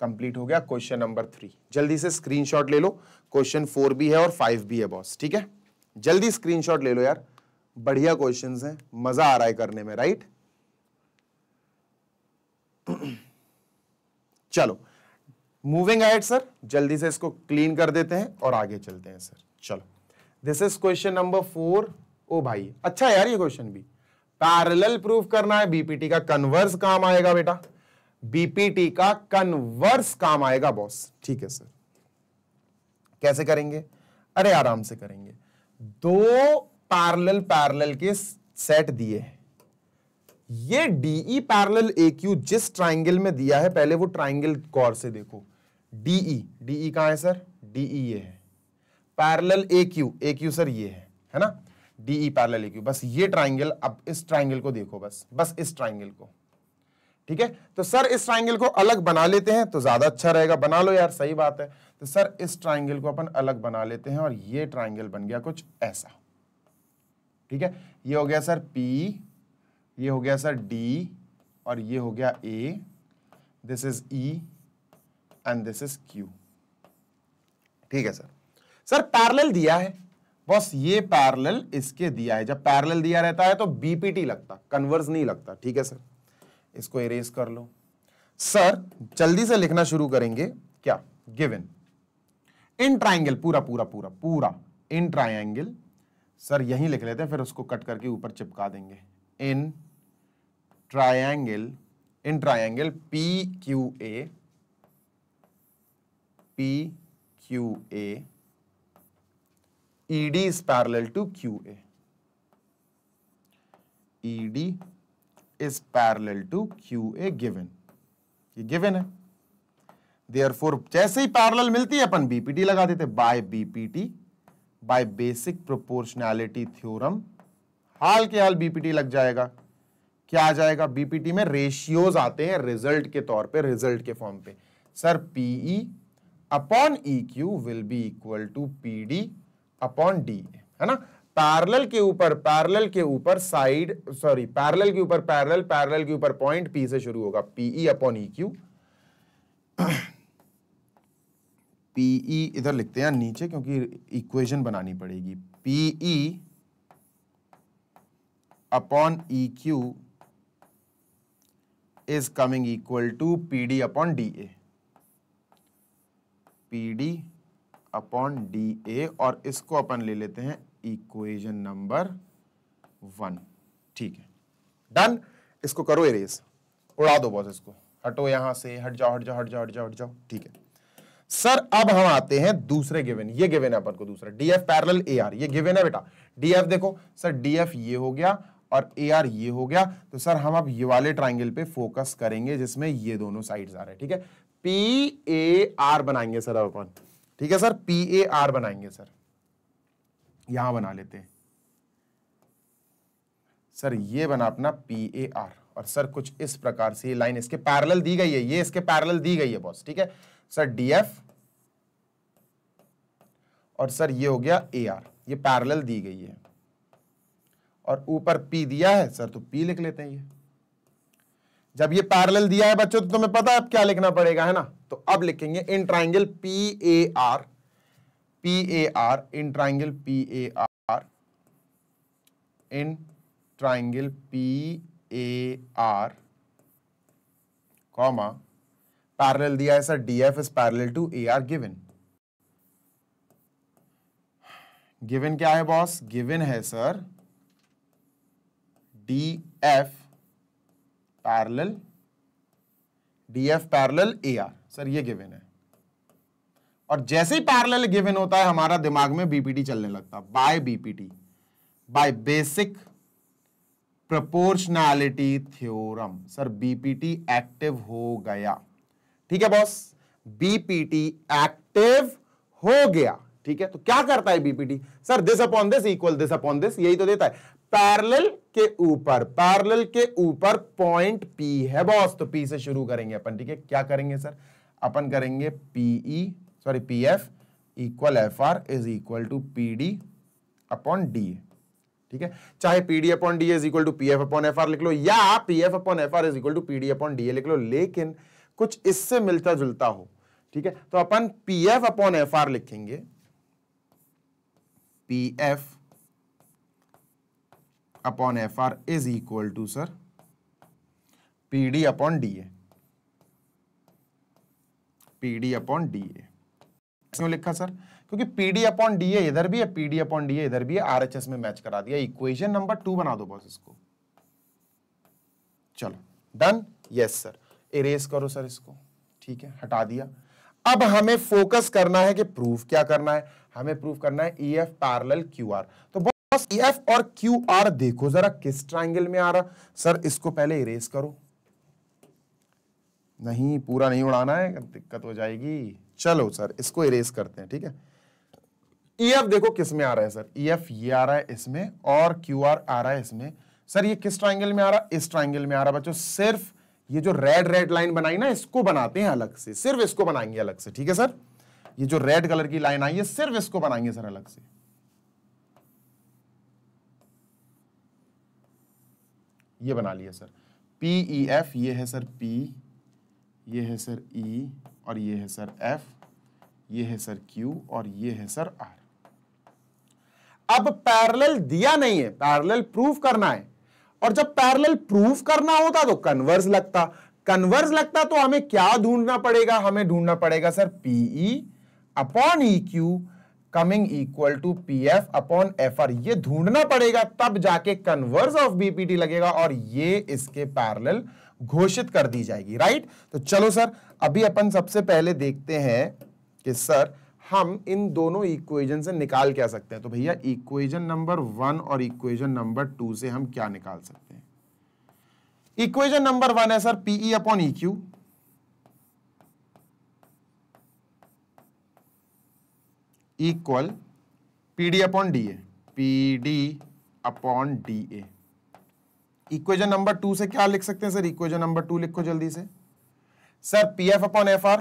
कंप्लीट हो गया क्वेश्चन नंबर थ्री जल्दी से स्क्रीनशॉट ले लो क्वेश्चन फोर भी है और फाइव भी है बॉस ठीक है जल्दी स्क्रीनशॉट ले लो यार बढ़िया क्वेश्चंस हैं मजा आ रहा है करने में राइट चलो मूविंग एड सर जल्दी से इसको क्लीन कर देते हैं और आगे चलते हैं सर चलो this is question number four ओ भाई अच्छा यार ये क्वेश्चन भी पैरेलल प्रूफ करना है बीपीटी का कन्वर्स काम आएगा बेटा बीपीटी का कन्वर्स काम आएगा बॉस ठीक है सर कैसे करेंगे अरे आराम से करेंगे दो पैरेलल पैरेलल के सेट दिए हैं ये डीई पैरेलल एक्यू क्यू जिस ट्राइंगल में दिया है पहले वो ट्राइंगल गौर से देखो डीई डीई e, e कहाँ है सर डीई e ये है parallel A Q A Q sir ये है है ना डीई पैरेलल ए क्यू बस ये ट्राइंगल अब इस ट्राइंगल को देखो बस बस इस ट्राइंगल को ठीक है तो सर इस ट्राइंगल को अलग बना लेते हैं तो ज्यादा अच्छा रहेगा बना लो यार सही बात है तो सर इस ट्राइंगल को अपन अलग बना लेते हैं और ये ट्राइंगल बन गया कुछ ऐसा ठीक है ये हो गया सर पी ये हो गया सर डी और ये हो गया A this is E and this is Q ठीक है सर सर पैरेलल दिया है बस ये पैरेलल इसके दिया है जब पैरेलल दिया रहता है तो बीपीटी लगता कन्वर्स नहीं लगता ठीक है सर इसको इरेज कर लो सर जल्दी से लिखना शुरू करेंगे क्या गिवन इन ट्राइंगल पूरा पूरा पूरा पूरा इन ट्राइंगल सर यही लिख लेते हैं फिर उसको कट करके ऊपर चिपका देंगे in triangle in triangle P Q A P Q A ED is parallel to Q A ED is parallel to Q A given ये गिवन है देयर फोर जैसे ही पैरेलल मिलती है अपन बीपीटी लगा देते by BPT by basic proportionality theorem हाल के हाल बीपीटी लग जाएगा क्या आ जाएगा बीपीटी में रेशियोज आते हैं रिजल्ट के तौर पे रिजल्ट के फॉर्म पे sir PE upon E Q will be equal to P D upon D है ना पैरेलल के ऊपर पैरेलल के ऊपर साइड सॉरी पैरेलल के ऊपर पैरेलल पैरेलल के ऊपर पॉइंट पी से शुरू होगा PE upon E Q PE इधर लिखते हैं नीचे क्योंकि इक्वेशन बनानी पड़ेगी PE upon E Q is coming equal to P D upon D A P D upon D A और इसको अपन ले लेते हैं इक्वेशन नंबर वन ठीक है डन इसको करो इरेज उड़ा दो बॉस इसको हटो यहां से हट जाओ हट जाओ हट जाओ हट जाओ हट जाओ ठीक है सर अब हम आते हैं दूसरे गिवन ये गिवन है अपन को दूसरा डीएफ पैरेलल एआर ये गिवन है बेटा डीएफ देखो सर डीएफ ये हो गया और ए आर ये हो गया तो सर हम अब ये वाले ट्राइंगल पे फोकस करेंगे जिसमें ये दोनों साइड्स आ रहे हैं ठीक है पी ए आर बनाएंगे सर अब अपन ठीक है सर पी ए आर बनाएंगे सर यहां बना लेते हैं सर ये बना अपना पी ए आर और सर कुछ इस प्रकार से लाइन इसके पैरेलल दी गई है ये इसके पैरेलल दी गई है बॉस ठीक है सर डी एफ और सर ये हो गया ए आर ये पैरेलल दी गई है और ऊपर पी दिया है सर तो पी लिख लेते हैं ये जब ये पैरेलल दिया है बच्चों तो तुम्हें पता है अब क्या लिखना पड़ेगा है ना तो अब लिखेंगे in triangle P A R P A R in triangle P A R in triangle P A R comma parallel दिया है sir D F is parallel to A R given given क्या है बॉस गिवन है sir D F parallel DF parallel AR sir ये given है और जैसे ही पैरेलल गिवन होता है हमारा दिमाग में बीपीटी चलने लगता है by BPT by basic proportionality theorem sir BPT active हो गया ठीक है बॉस बीपीटी एक्टिव हो गया ठीक है तो क्या करता है BPT sir this upon this equal this upon this यही तो देता है पैरेलल के ऊपर पैरेलल के ऊपर पॉइंट पी है बॉस तो पी से शुरू करेंगे अपन ठीक है क्या करेंगे सर अपन करेंगे PE sorry P F equal F R is equal to P D upon D ठीक है चाहे P D upon D is equal to P F upon F R लिख लो या P F upon F R is equal to P D upon D लिख लो लेकिन कुछ इससे मिलता जुलता हो ठीक है तो अपन P F upon F R लिखेंगे P F upon F R is equal to sir P D upon D A P D upon D A क्यों लिखा सर क्योंकि P D upon D A इधर भी है P D upon D A इधर भी है आर एच एस में मैच करा दिया इक्वेशन नंबर टू बना दो बॉस इसको चलो डन यस सर इरेज करो सर इसको ठीक है हटा दिया अब हमें फोकस करना है कि प्रूफ क्या करना है हमें प्रूफ करना है E F parallel Q R तो बस एफ e और क्यू आर देखो जरा किस ट्राइंगल में आ रहा सर इसको पहले इरेज करो नहीं पूरा नहीं उड़ाना है दिक्कत हो जाएगी चलो सर इसको इरेज करते हैं ठीक है ई e एफ देखो किस में आ रहा है सर ई एफ ये आ रहा है इसमें और क्यू आर आ रहा है इसमें सर ये किस ट्राइंगल में आ रहा इस ट्राइंगल में आ रहा बच्चों सिर्फ ये जो रेड रेड लाइन बनाई ना इसको बनाते हैं अलग से सिर्फ इसको बनाएंगे अलग से ठीक है सर ये जो रेड कलर की लाइन आई है सिर्फ इसको बनाएंगे सर अलग से ये बना लिया सर पी ई एफ ये है सर पी ये है सर ई e, और ये है सर एफ ये है सर क्यू और ये है सर आर अब पैरेलल दिया नहीं है पैरेलल प्रूफ करना है और जब पैरेलल प्रूफ करना होता तो कन्वर्स लगता कन्वर्स लगता तो हमें क्या ढूंढना पड़ेगा हमें ढूंढना पड़ेगा sir PE e upon E e Q coming equal to P F upon F R ये ढूंढना पड़ेगा तब जाके कन्वर्स ऑफ बीपीटी लगेगा और ये इसके पैरल घोषित कर दी जाएगी राइट तो चलो सर अभी अपन सबसे पहले देखते हैं कि सर हम इन दोनों इक्वेजन से निकाल क्या सकते हैं तो भैया इक्वेजन नंबर वन और इक्वेजन नंबर टू से हम क्या निकाल सकते हैं इक्वेजन नंबर वन है sir PE upon E Q equal P D upon D A P D upon D A equation number two से क्या लिख सकते हैं सर इक्वेजन नंबर टू लिखो जल्दी से sir P F upon F R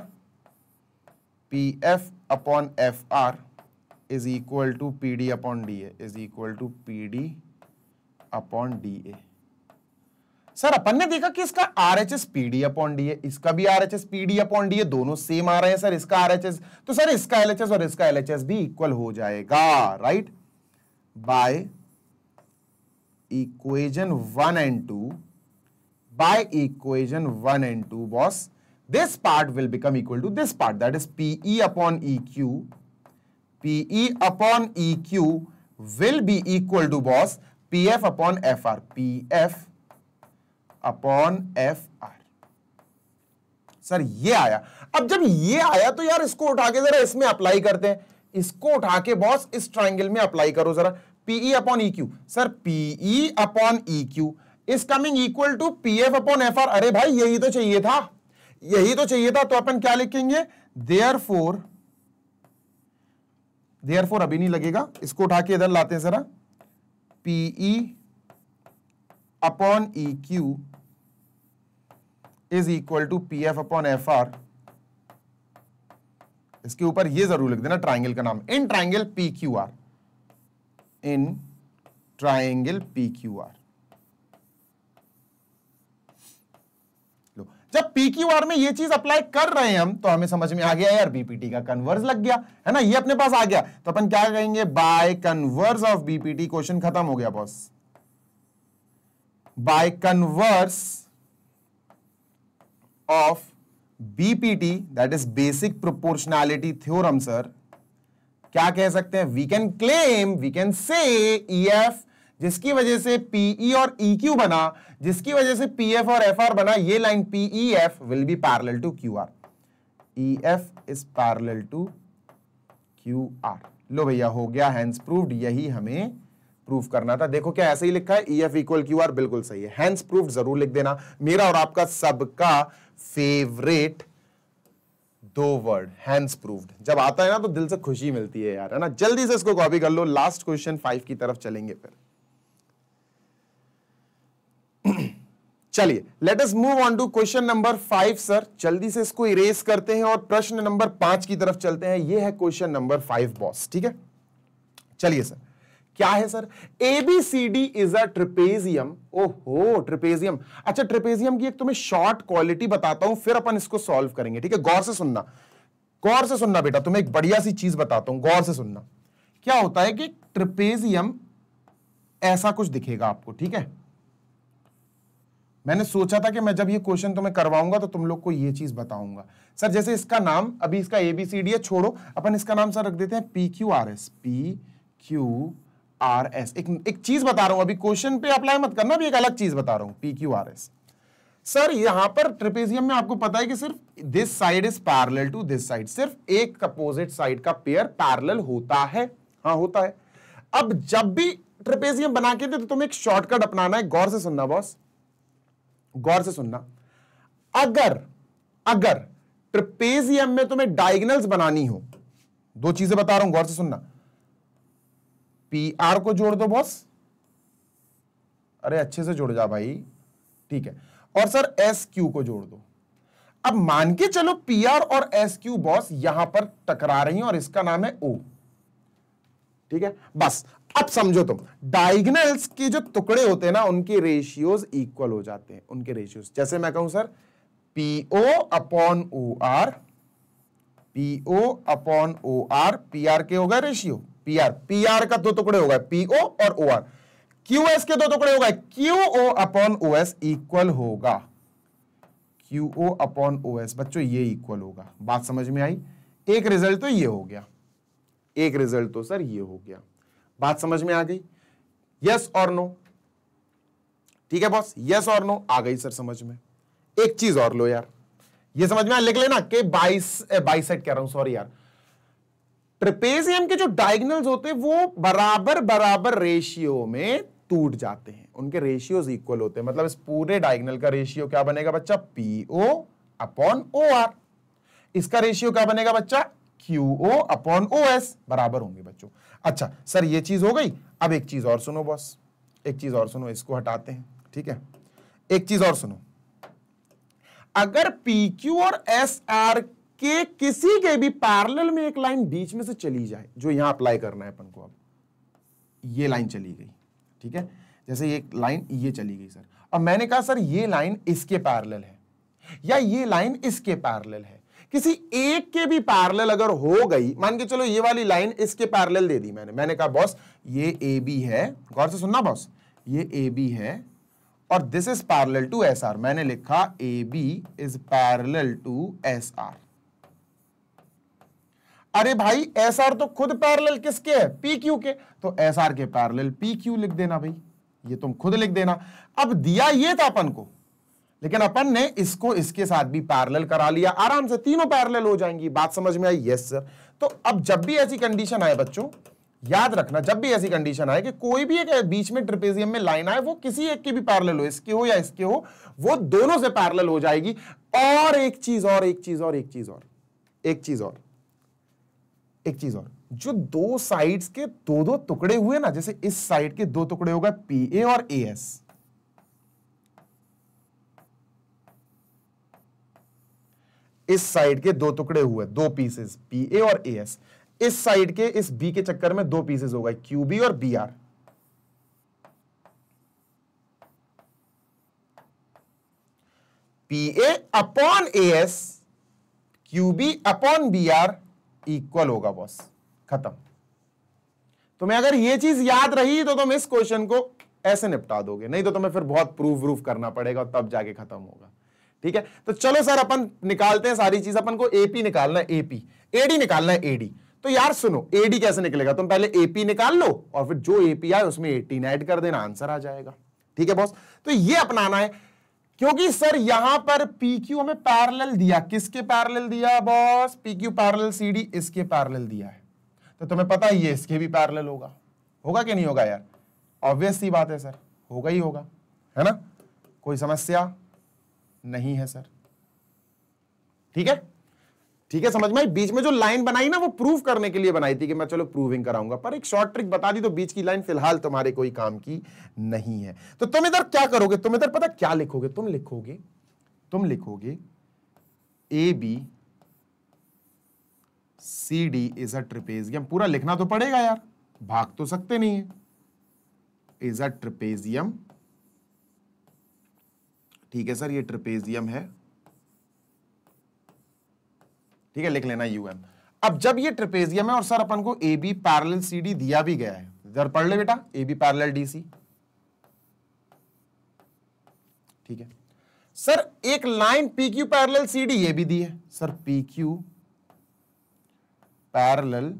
P F upon F R is equal to P D upon D A is equal to P D upon D A sir अपन ने देखा कि इसका R H S PD upon D है इसका भी R H S PD upon D है दोनों सेम आ रहे हैं सर इसका आर एच एस तो सर इसका एल एच एस और इसका एल एच एस भी इक्वल हो जाएगा right by equation one and two by equation one and two boss this part will become equal to this part that is PE upon E Q PE upon E Q will be equal to boss P F upon F R P F upon F R sir ये आया अब जब ये आया तो यार इसको उठा के जरा इसमें अप्लाई करते हैं इसको उठा के बॉस इस ट्राइंगल में अप्लाई करो जरा PE upon E Q sir PE upon E Q is coming equal to P F upon F R अरे भाई यही तो चाहिए था यही तो चाहिए था तो अपन क्या लिखेंगे देयर फोर देयर फोर अभी नहीं लगेगा इसको उठा के इधर लाते हैं जरा PE upon E Q is equal to P F upon F R इसके ऊपर ये जरूर लिख देना ट्राइंगल का नाम in triangle P Q R in triangle P Q R जब पी क्यू आर में ये चीज अप्लाई कर रहे हैं हम तो हमें समझ में आ गया यार बीपीटी का कन्वर्स लग गया है ना ये अपने पास आ गया तो अपन क्या कहेंगे by converse of BPT question खत्म हो गया boss by converse of BPT that is basic proportionality theorem sir क्या कह सकते हैं we can claim we can say EF जिसकी वजह से पीई e और ईक्यू e बना जिसकी वजह से पीएफ और एफआर बना ये line PEF will be parallel to QR EF is parallel to QR लो भैया हो गया हैंड्स प्रूव्ड यही हमें प्रूफ करना था देखो क्या ऐसे ही लिखा है ई इक्वल क्यू आर बिल्कुल सही है हैंस प्रूफ जरूर लिख देना मेरा और आपका सबका फेवरेट दो वर्ड हैंड्स प्रूफ्ड जब आता है ना तो दिल से खुशी मिलती है यार है ना जल्दी से इसको कॉपी कर लो लास्ट क्वेश्चन फाइव की तरफ चलेंगे फिर चलिए let us move on to question number five sir जल्दी से इसको इरेज करते हैं और प्रश्न नंबर पांच की तरफ चलते हैं ये है क्वेश्चन नंबर फाइव बॉस ठीक है चलिए सर क्या है sir ABCD is a trapezium ओहो ट्रिपेजियम अच्छा ट्रिपेजियम की एक तुम्हें शॉर्ट क्वालिटी बताता हूं फिर अपन इसको सॉल्व करेंगे ठीक है गौर से सुनना गौर से सुनना बेटा तुम्हें एक बढ़िया सी चीज बताता हूं गौर से सुनना क्या होता है कि ट्रिपेजियम ऐसा कुछ दिखेगा आपको ठीक है मैंने सोचा था कि मैं जब ये क्वेश्चन तुम्हें करवाऊंगा तो तुम लोग को ये चीज बताऊंगा सर जैसे इसका नाम अभी इसका एबीसीडी है छोड़ो अपन इसका नाम सर रख देते हैं P Q R S P Q R S एक, एक चीज बता रहा हूं अभी क्वेश्चन पे अप्लाई मत करना भी एक अलग चीज बता रहा हूं P Q R S sir यहां पर ट्रिपेजियम में आपको पता है कि सिर्फ this side is parallel to this side सिर्फ एक अपोजिट साइड का पेयर पैरल होता है हाँ होता है अब जब भी ट्रिपेजियम बना के थे तो तुम्हें एक शॉर्टकट अपनाना है गौर से सुनना बॉस गौर से सुनना अगर अगर ट्रिपेजियम में तुम्हें डायगनल्स बनानी हो दो चीजें बता रहा हूं गौर से सुनना पी आर को जोड़ दो बॉस अरे अच्छे से जोड़ जा भाई ठीक है और सर एस क्यू को जोड़ दो अब मान के चलो पी आर और एस क्यू बॉस यहां पर टकरा रही हैं और इसका नाम है ओ ठीक है बस अब समझो तुम डायगनल्स के जो टुकड़े होते हैं ना उनके रेशियोज इक्वल हो जाते हैं उनके रेशियोज जैसे मैं कहूं sir PO upon O R PO upon O R P R के होगा रेशियो पीआर पीआर का दो टुकड़े हो गए पीओ और ओ आर क्यू एस के दो टुकड़े हो गए Q O upon O S equal होगा Q O upon O S बच्चों ये इक्वल होगा बात समझ में आई एक रिजल्ट तो ये हो गया एक रिजल्ट तो सर ये हो गया बात समझ में आ गई यस और नो ठीक है बॉस यस और नो आ गई सर समझ में एक चीज और लो यार ये समझ में लिख लेना कि बाइस बाइसेट कह रहा हूं सॉरी यार ट्रेपेजियम के जो डायगनल्स होते हैं वो बराबर बराबर रेशियो में टूट जाते हैं उनके रेशियोज इक्वल होते हैं मतलब इस पूरे डायगनल का रेशियो क्या बनेगा बच्चा P O upon O R इसका रेशियो क्या बनेगा बच्चा Q O upon O S बराबर होंगे बच्चों अच्छा सर ये चीज हो गई अब एक चीज और सुनो बॉस एक चीज और सुनो इसको हटाते हैं ठीक है एक चीज और सुनो अगर पी क्यू और एस आर के किसी के भी पैरेलल में एक लाइन बीच में से चली जाए जो यहां अप्लाई करना है अपन को अब ये लाइन चली गई ठीक है जैसे ये लाइन ये चली गई सर अब मैंने कहा सर ये लाइन इसके पैरेलल है या ये लाइन इसके पैरेलल है किसी एक के भी पैरेलल अगर हो गई मान के चलो ये वाली लाइन इसके पैरेलल दे दी मैंने मैंने कहा बॉस ये ए बी है गौर से सुनना बॉस ये ए बी है और this is parallel to S R मैंने लिखा A B is parallel to S R अरे भाई एस आर तो खुद पैरेलल किसके है पी क्यू के तो एस आर के पैरेलल पी क्यू लिख देना भाई ये तुम खुद लिख देना अब दिया ये था अपन को लेकिन अपन ने इसको इसके साथ भी पैरेलल करा लिया आराम से तीनों पैरेलल हो जाएंगी बात समझ में आई यस सर तो अब जब भी ऐसी कंडीशन आए बच्चों याद रखना जब भी ऐसी कंडीशन आए कि कोई भी एक बीच में ट्रिपेजियम में लाइन आए वो किसी एक की भी पैरेलल हो इसके हो या इसके हो वो दोनों से पैरेलल हो जाएगी और एक चीज और एक चीज और एक चीज और एक चीज और एक चीज और जो दो साइड्स के दो दो टुकड़े हुए ना जैसे इस साइड के दो टुकड़े हो गए पी ए और ए एस इस साइड के दो टुकड़े हुए दो पीसेस पी ए और ए एस इस साइड के इस बी के चक्कर में दो पीसेस हो गए क्यू बी और B R P A upon A S Q B upon B R equal होगा बॉस खत्म तुम्हें अगर ये चीज याद रही तो तुम इस क्वेश्चन को ऐसे निपटा दोगे नहीं तो तुम्हें फिर बहुत प्रूफ व्रूफ करना पड़ेगा तब जाके खत्म होगा ठीक है तो चलो सर अपन निकालते हैं सारी चीज अपन को एपी निकालना है एपी एडी निकालना है एडी तो यार सुनो एडी कैसे निकलेगा तुम पहले एपी निकाल लो और फिर जो एपी आए उसमें एटीन ऐड कर देना आंसर आ जाएगा ठीक है बॉस तो ये अपनाना है क्योंकि सर यहां पर PQ हमें पैरेलल दिया किसके पैरेलल दिया बॉस PQ पैरेलल CD इसके पैरेलल दिया है तो तुम्हें पता ही है इसके भी पैरेलल होगा होगा कि नहीं होगा यार ऑब्वियस ही बात है सर होगा ही होगा है ना कोई समस्या नहीं है सर ठीक है ठीक है समझ में बीच में जो लाइन बनाई ना वो प्रूफ करने के लिए बनाई थी कि मैं चलो प्रूविंग कराऊंगा पर एक शॉर्ट ट्रिक बता दी तो बीच की लाइन फिलहाल तुम्हारे कोई काम की नहीं है तो तुम इधर क्या करोगे तुम इधर पता क्या लिखोगे तुम लिखोगे तुम लिखोगे A B C D is a trapezium पूरा लिखना तो पड़ेगा यार भाग तो सकते नहीं है इज अ ट्रिपेजियम ठीक है सर ये ट्रिपेजियम है ठीक है लिख लेना यू एम अब जब ये ट्रिपेजियम है और सर अपन को A B parallel C D दिया भी गया है जर पढ़ ले बेटा A B parallel D C ठीक है सर एक line P Q parallel C D ये भी दी है sir P Q parallel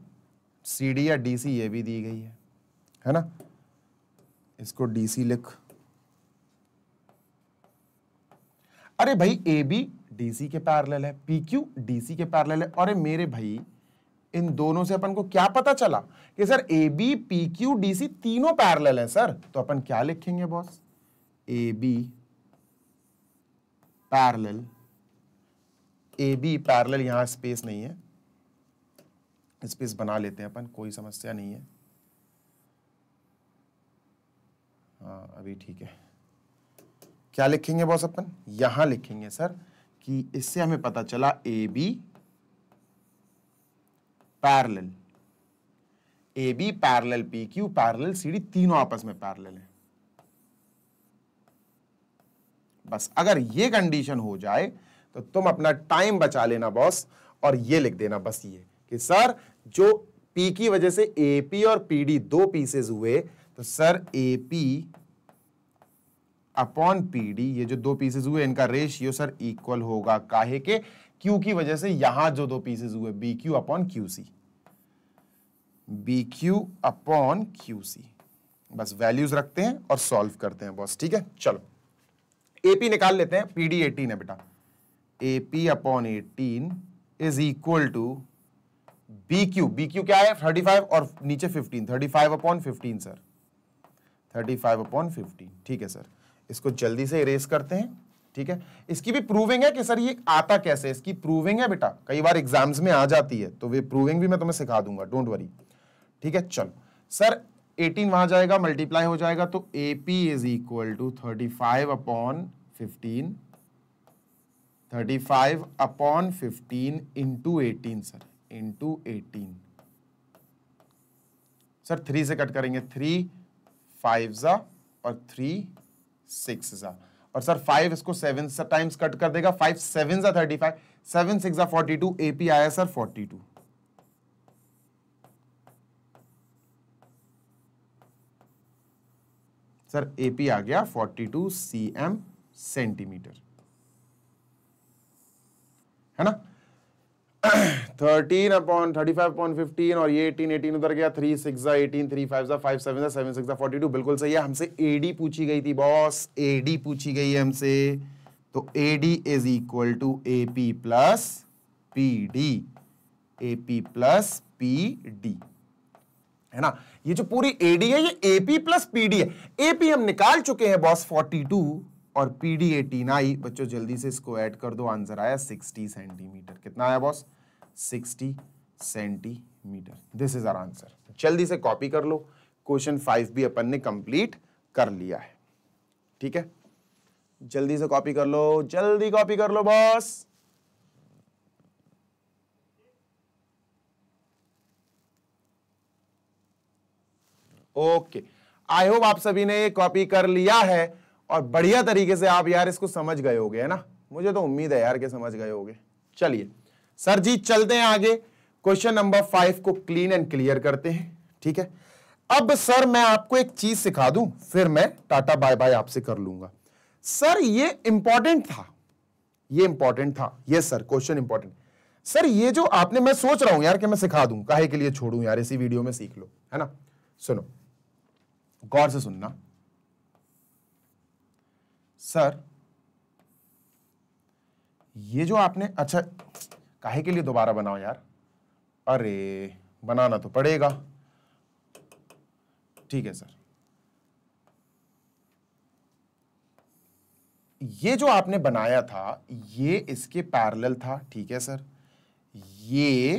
C D या डी सी ये भी दी गई है है ना इसको डी सी लिख अरे भाई ए बी डीसी के पैरेलल है पीक्यू डीसी के पैरेलल है अरे मेरे भाई इन दोनों से अपन को क्या पता चला कि sir A B P Q D C तीनों पैरेलल है सर तो अपन क्या लिखेंगे boss A B parallel A B parallel यहां स्पेस नहीं है स्पेस बना लेते हैं अपन कोई समस्या नहीं है हाँ अभी ठीक है क्या लिखेंगे बॉस अपन यहां लिखेंगे सर कि इससे हमें पता चला A B parallel A B parallel P Q parallel C D तीनों आपस में पैरल है बस अगर ये कंडीशन हो जाए तो तुम अपना टाइम बचा लेना बॉस और ये लिख देना बस ये कि सर जो पी की वजह से ए पी और पी डी दो पीसेज हुए तो sir A P upon P ये जो दो पीसेज हुए इनका रेशियो सर इक्वल होगा काहे के क्यू की वजह से यहां जो दो पीसेज हुए B Q upon Q C B Q upon Q C बस वैल्यूज रखते हैं और सॉल्व करते हैं बॉस ठीक है चलो एपी निकाल लेते हैं पी डी एटीन है बेटा AP upon eighteen is equal to B Q B Q क्या है थर्टी फाइव और नीचे fifteen thirty five upon fifteen sir thirty five upon fifteen ठीक है सर इसको जल्दी से इरेज करते हैं ठीक है इसकी भी प्रूविंग है कि सर ये आता कैसे इसकी प्रूविंग है बेटा कई बार एग्जाम्स में आ जाती है तो वे प्रूविंग भी मैं तुम्हें सिखा दूंगा डोंट वरी ठीक है चलो सर 18 वहां जाएगा मल्टीप्लाई हो जाएगा तो A P is equal to thirty five upon fifteen thirty five upon fifteen into eighteen sir into eighteen sir three से कट करेंगे थ्री फाइव और थ्री सिक्स जा और सर फाइव इसको सेवन टाइम्स कट कर देगा फाइव सेवन जा thirty five seven six जा फोर्टी टू एपी आया sir forty two sir AP आ गया forty two C M centimetre है ना thirteen upon thirty five upon fifteen और ये एटीन एटीन उधर गया three six eighteen three five five seven seven six forty two बिल्कुल सही है हमसे एडी पूछी गई थी बॉस एडी पूछी गई है हमसे तो A D is equal to A P plus P D A P plus P D है ना ये जो पूरी एडी है ये एपी प्लस पीडी है एपी हम निकाल चुके हैं बॉस फोर्टी टू और पी डी एटीन आई बच्चों जल्दी से इसको ऐड कर दो आंसर आया सिक्सटी सेंटीमीटर कितना आया boss sixty centimetre this is our answer जल्दी से कॉपी कर लो क्वेश्चन फाइव भी अपन ने कंप्लीट कर लिया है ठीक है जल्दी से कॉपी कर लो जल्दी कॉपी कर लो बॉस ओके आई होप आप सभी ने ये कॉपी कर लिया है और बढ़िया तरीके से आप यार इसको समझ गए होगे है ना मुझे तो उम्मीद है यार के समझ गए होगे चलिए सर जी चलते हैं आगे क्वेश्चन नंबर फाइव को क्लीन एंड क्लियर करते हैं ठीक है अब सर मैं आपको एक चीज सिखा दूं फिर मैं टाटा बाय बाय आपसे कर लूंगा सर ये इंपॉर्टेंट था ये इंपॉर्टेंट था ये सर क्वेश्चन इंपॉर्टेंट सर ये जो आपने मैं सोच रहा हूं यार कि मैं सिखा दूं काहे के लिए छोड़ू यार इसी वीडियो में सीख लो है ना सुनो गौर से सुनना सर ये जो आपने अच्छा काहे के लिए दोबारा बनाओ यार अरे बनाना तो पड़ेगा ठीक है सर ये जो आपने बनाया था ये इसके पैरेलल था ठीक है सर ये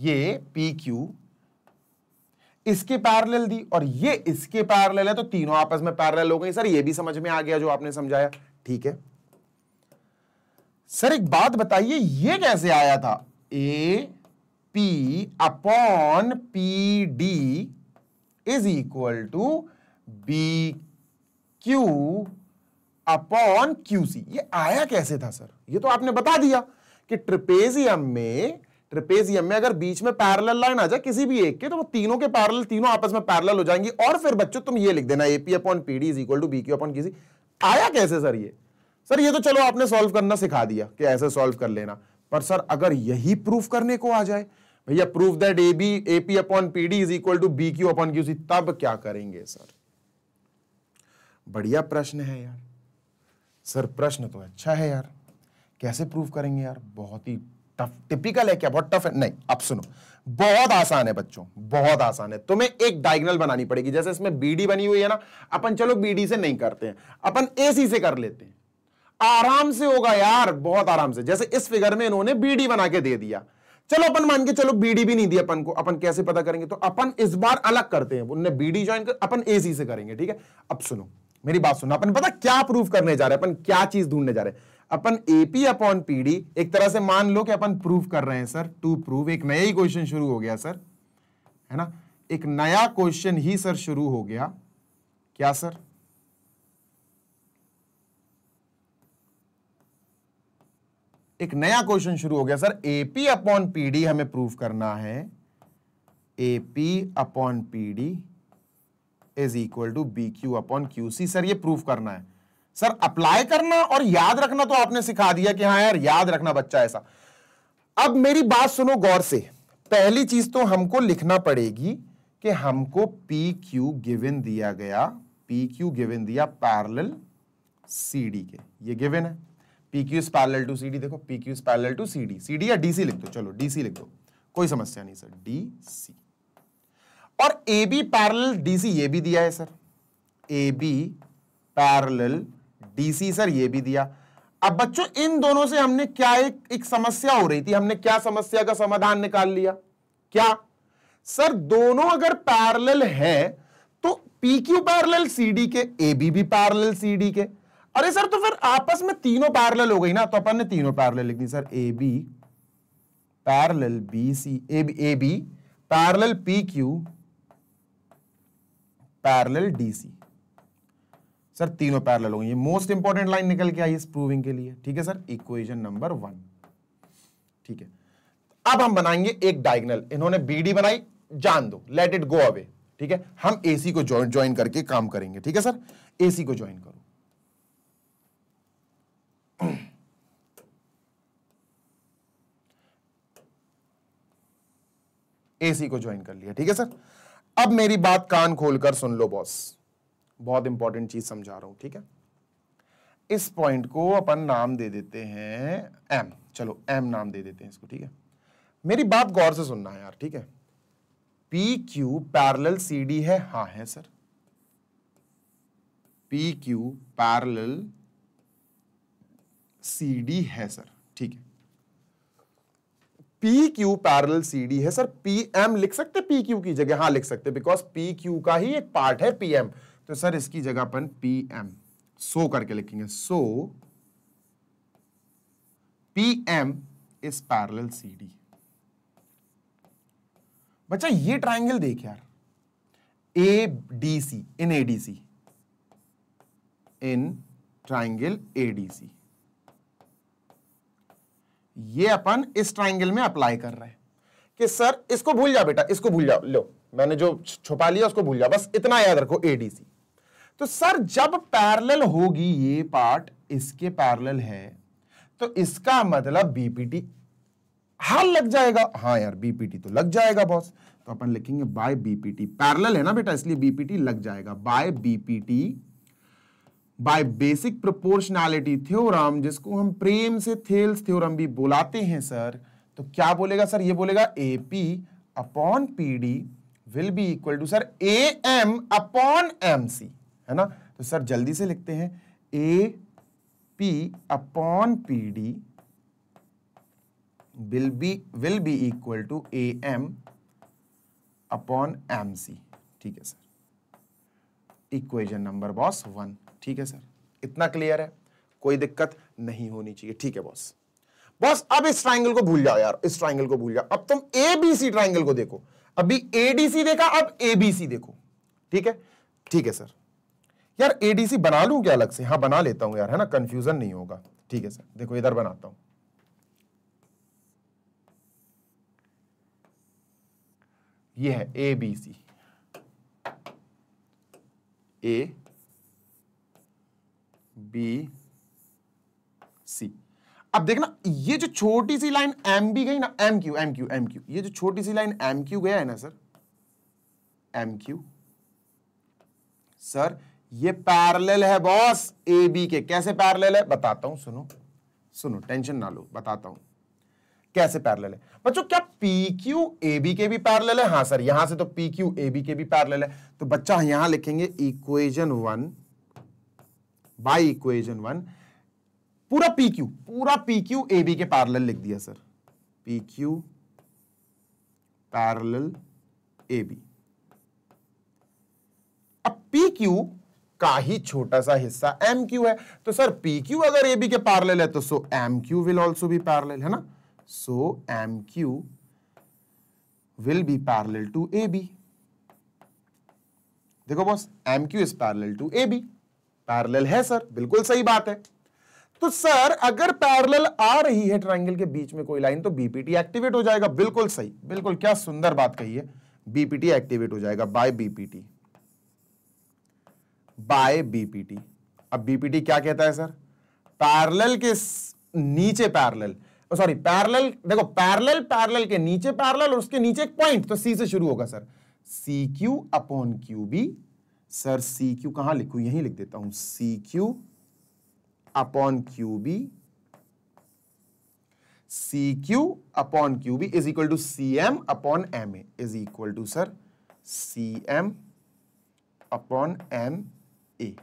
ये पी क्यू इसके पैरेलल दी और ये इसके पैरेलल है तो तीनों आपस में पैरेलल हो गई सर ये भी समझ में आ गया जो आपने समझाया ठीक है सर एक बात बताइए ये कैसे आया था A P upon P D is equal to B Q upon Q C ये आया कैसे था सर ये तो आपने बता दिया कि ट्रिपेजियम में ट्रिपेजियम में अगर बीच में पैरल लाइन आ जाए किसी भी एक के तो वो तीनों के पैरल तीनों आपस में पैरल हो जाएंगी और फिर बच्चों तुम ये लिख देना AP upon PD is equal to B Q upon किसी आया कैसे सर ये सर ये तो चलो आपने सॉल्व करना सिखा दिया कि ऐसे सॉल्व कर लेना पर सर अगर यही प्रूफ करने को आ जाए भैया proof that A B A P upon P D is equal to B Q upon Q C तब क्या करेंगे सर बढ़िया प्रश्न है यार सर प्रश्न तो अच्छा है यार कैसे प्रूफ करेंगे यार बहुत ही टफ टिपिकल है क्या बहुत टफ है नहीं आप सुनो बहुत आसान है बच्चों बहुत आसान है तुम्हें एक डायगनल बनानी पड़ेगी जैसे इसमें बीडी बनी हुई है ना अपन चलो बीडी से नहीं करते हैं अपन एसी से कर लेते हैं आराम से होगा यार बहुत आराम से जैसे इस फिगर में इन्होंने बीडी बना के दे दिया चलो अपन मान के चलो बीडी भी नहीं दिया अपन को अपन कैसे पता करेंगे तो अपन इस बार अलग करते हैं उनने बीडी ज्वाइन कर अपन एसी से करेंगे ठीक है अब सुनो मेरी बात सुनो अपन पता क्या प्रूफ करने जा रहे हैं अपन क्या चीज ढूंढने जा रहे हैं अपन एपी अपॉन पीडी एक तरह से मान लो कि अपन प्रूफ कर रहे हैं सर टू प्रूव एक नया ही क्वेश्चन शुरू हो गया सर है ना एक नया क्वेश्चन ही सर शुरू हो गया क्या सर एक नया क्वेश्चन शुरू हो गया सर एपी अपॉन पीडी हमें प्रूफ करना है AP upon PD is equal to B Q upon Q C sir ये प्रूफ करना है सर अप्लाई करना और याद रखना तो आपने सिखा दिया कि हाँ यार याद रखना बच्चा ऐसा अब मेरी बात सुनो गौर से पहली चीज तो हमको लिखना पड़ेगी कि हमको पी क्यू गिवन दिया गया पी क्यू गिवन दिया पैरल सी डी के ये गिवन है P Q is parallel to C D देखो P Q is parallel to C D C D या डीसी लिख दो चलो डीसी लिख दो कोई समस्या नहीं सर डी सी और ए बी पैरल डीसी ये भी दिया है sir A B parallel DC sir ये भी दिया अब बच्चों इन दोनों से हमने क्या एक, एक समस्या हो रही थी हमने क्या समस्या का समाधान निकाल लिया क्या सर दोनों अगर पैरेलल है तो पी क्यू सी सीडी के ए बी भी पैरेलल सीडी के अरे सर तो फिर आपस में तीनों पैरेलल हो गई ना तो अपन ने तीनों पैरेलल लिख दी sir A B parallel B C A B A B parallel P Q parallel D C sir तीनों पैरल होंगे ये मोस्ट इंपॉर्टेंट लाइन निकल के आई इस प्रूविंग के लिए ठीक है सर इक्वेशन नंबर वन ठीक है अब हम बनाएंगे एक डायगनल इन्होंने बीडी बनाई जान दो लेट इट गो अवे ठीक है हम एसी को ज्वाइन ज्वाइन करके काम करेंगे ठीक है सर एसी को ज्वाइन करो एसी को ज्वाइन कर लिया ठीक है सर अब मेरी बात कान खोलकर सुन लो बॉस बहुत इंपॉर्टेंट चीज समझा रहा हूं ठीक है इस पॉइंट को अपन नाम दे देते हैं एम चलो एम नाम दे देते हैं इसको ठीक है मेरी बात गौर से सुनना है यार ठीक है P Q parallel C D है हा है sir P Q parallel C D है सर ठीक है P Q parallel C D है सर पी एम लिख सकते पी क्यू की जगह हाँ लिख सकते बिकॉज पी क्यू का ही एक पार्ट है पी एम तो सर इसकी जगह अपन पी एम सो करके लिखेंगे so P M is parallel C D बच्चा ये ट्राइंगल देख यार A D C in A D C in triangle A D C ये अपन इस ट्राइंगल में अप्लाई कर रहे हैं कि सर इसको भूल जा बेटा इसको भूल जाओ लो मैंने जो छुपा लिया उसको भूल जाओ बस इतना याद रखो एडीसी तो सर जब पैरेलल होगी ये पार्ट इसके पैरेलल है तो इसका मतलब बीपीटी हाल लग जाएगा हाँ यार बीपीटी तो लग जाएगा बॉस तो अपन लिखेंगे बाय बीपीटी पैरेलल है ना बेटा इसलिए बीपीटी लग जाएगा by BPT by basic proportionality theorem जिसको हम प्रेम से थेल्स थ्योरम भी बुलाते हैं सर तो क्या बोलेगा सर ये बोलेगा A P upon P D will be equal to sir A M upon M C है ना तो सर जल्दी से लिखते हैं A P upon P D will be equal to A M upon M C ठीक है sir equation number boss one ठीक है सर इतना क्लियर है कोई दिक्कत नहीं होनी चाहिए ठीक है बॉस बॉस अब इस ट्राइंगल को भूल जाओ यार इस ट्राइंगल को भूल जाओ अब तुम ए बी सी ट्राइंगल को देखो अभी ए डी सी देखा अब ए बी सी देखो ठीक है ठीक है सर यार एडीसी बना लू क्या अलग से हाँ बना लेता हूं यार है ना कंफ्यूजन नहीं होगा ठीक है सर देखो इधर बनाता हूं ये है ए बी सी ए बी सी अब देखना ये जो छोटी सी लाइन एम बी गई ना M Q M Q M Q ये जो छोटी सी लाइन एम क्यू गया है ना सर एम क्यू सर ये पैरेलल है बॉस ए बी के कैसे पैरेलल है बताता हूं सुनो सुनो टेंशन ना लो बताता हूं कैसे पैरेलल है बच्चों क्या पी क्यू ए बी के भी पैरेलल है हाँ सर यहां से तो पी क्यू ए बी के भी पैरेलल है तो बच्चा यहां लिखेंगे equation one by equation one पूरा पी क्यू पूरा पी क्यू ए बी के पैरेलल लिख दिया sir P Q parallel A B अब पी क्यू का ही छोटा सा हिस्सा एम क्यू है तो सर पी क्यू अगर ए बी के पार्लेल है तो so M Q will also be parallel है ना so M Q will be parallel to A B देखो boss M Q is parallel to A B parallel है सर बिल्कुल सही बात है तो सर अगर पैरेलल आ रही है ट्रायंगल के बीच में कोई लाइन तो बीपीटी एक्टिवेट हो जाएगा बिल्कुल सही बिल्कुल क्या सुंदर बात कही है बीपीटी एक्टिवेट हो जाएगा बाय बीपीटी बाय बीपीटी अब बीपीटी क्या कहता है सर पैरेलल oh, के नीचे पैरेलल सॉरी पैरेलल देखो पैरेलल पैरेलल के नीचे पैरेलल और उसके नीचे एक पॉइंट तो सी से शुरू होगा sir C Q upon Q B sir C Q कहां लिखू यही लिख देता हूं C Q upon Q B C Q upon Q B is equal to C M upon M A is equal to sir C M upon M A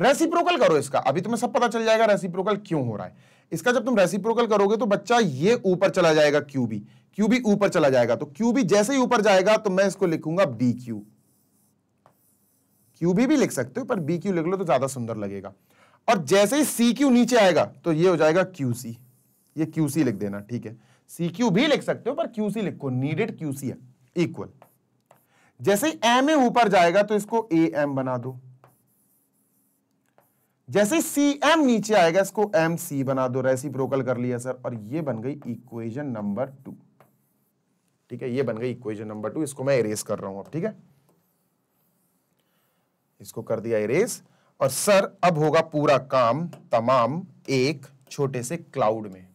reciprocal करो इसका अभी तुम्हें सब पता चल जाएगा रेसिप्रोकल क्यों हो रहा है इसका जब तुम रेसिप्रोकल करोगे तो बच्चा ये ऊपर चला जाएगा क्यूबी क्यूबी ऊपर चला जाएगा तो क्यूबी जैसे ही ऊपर जाएगा तो मैं इसको लिखूंगा बी क्यू बी भी लिख सकते हो पर बी क्यू लिख लो तो ज्यादा सुंदर लगेगा और जैसे ही सी क्यू नीचे आएगा तो ये हो जाएगा क्यू सी ये क्यू सी लिख देना ठीक है सी क्यू भी लिख सकते हो पर क्यू सी लिखो नीडेड क्यू सी है इक्वल जैसे ही एम ए ऊपर जाएगा तो इसको ए एम बना दो जैसे सी एम नीचे आएगा इसको एम सी बना दो रेसी प्रोकल कर लिया सर और ये बन गई इक्वेजन नंबर टू ठीक है ये बन गई इक्वेजन नंबर टू इसको मैं इरेज कर रहा हूं अब ठीक है इसको कर दिया इरेज और सर अब होगा पूरा काम तमाम एक छोटे से क्लाउड में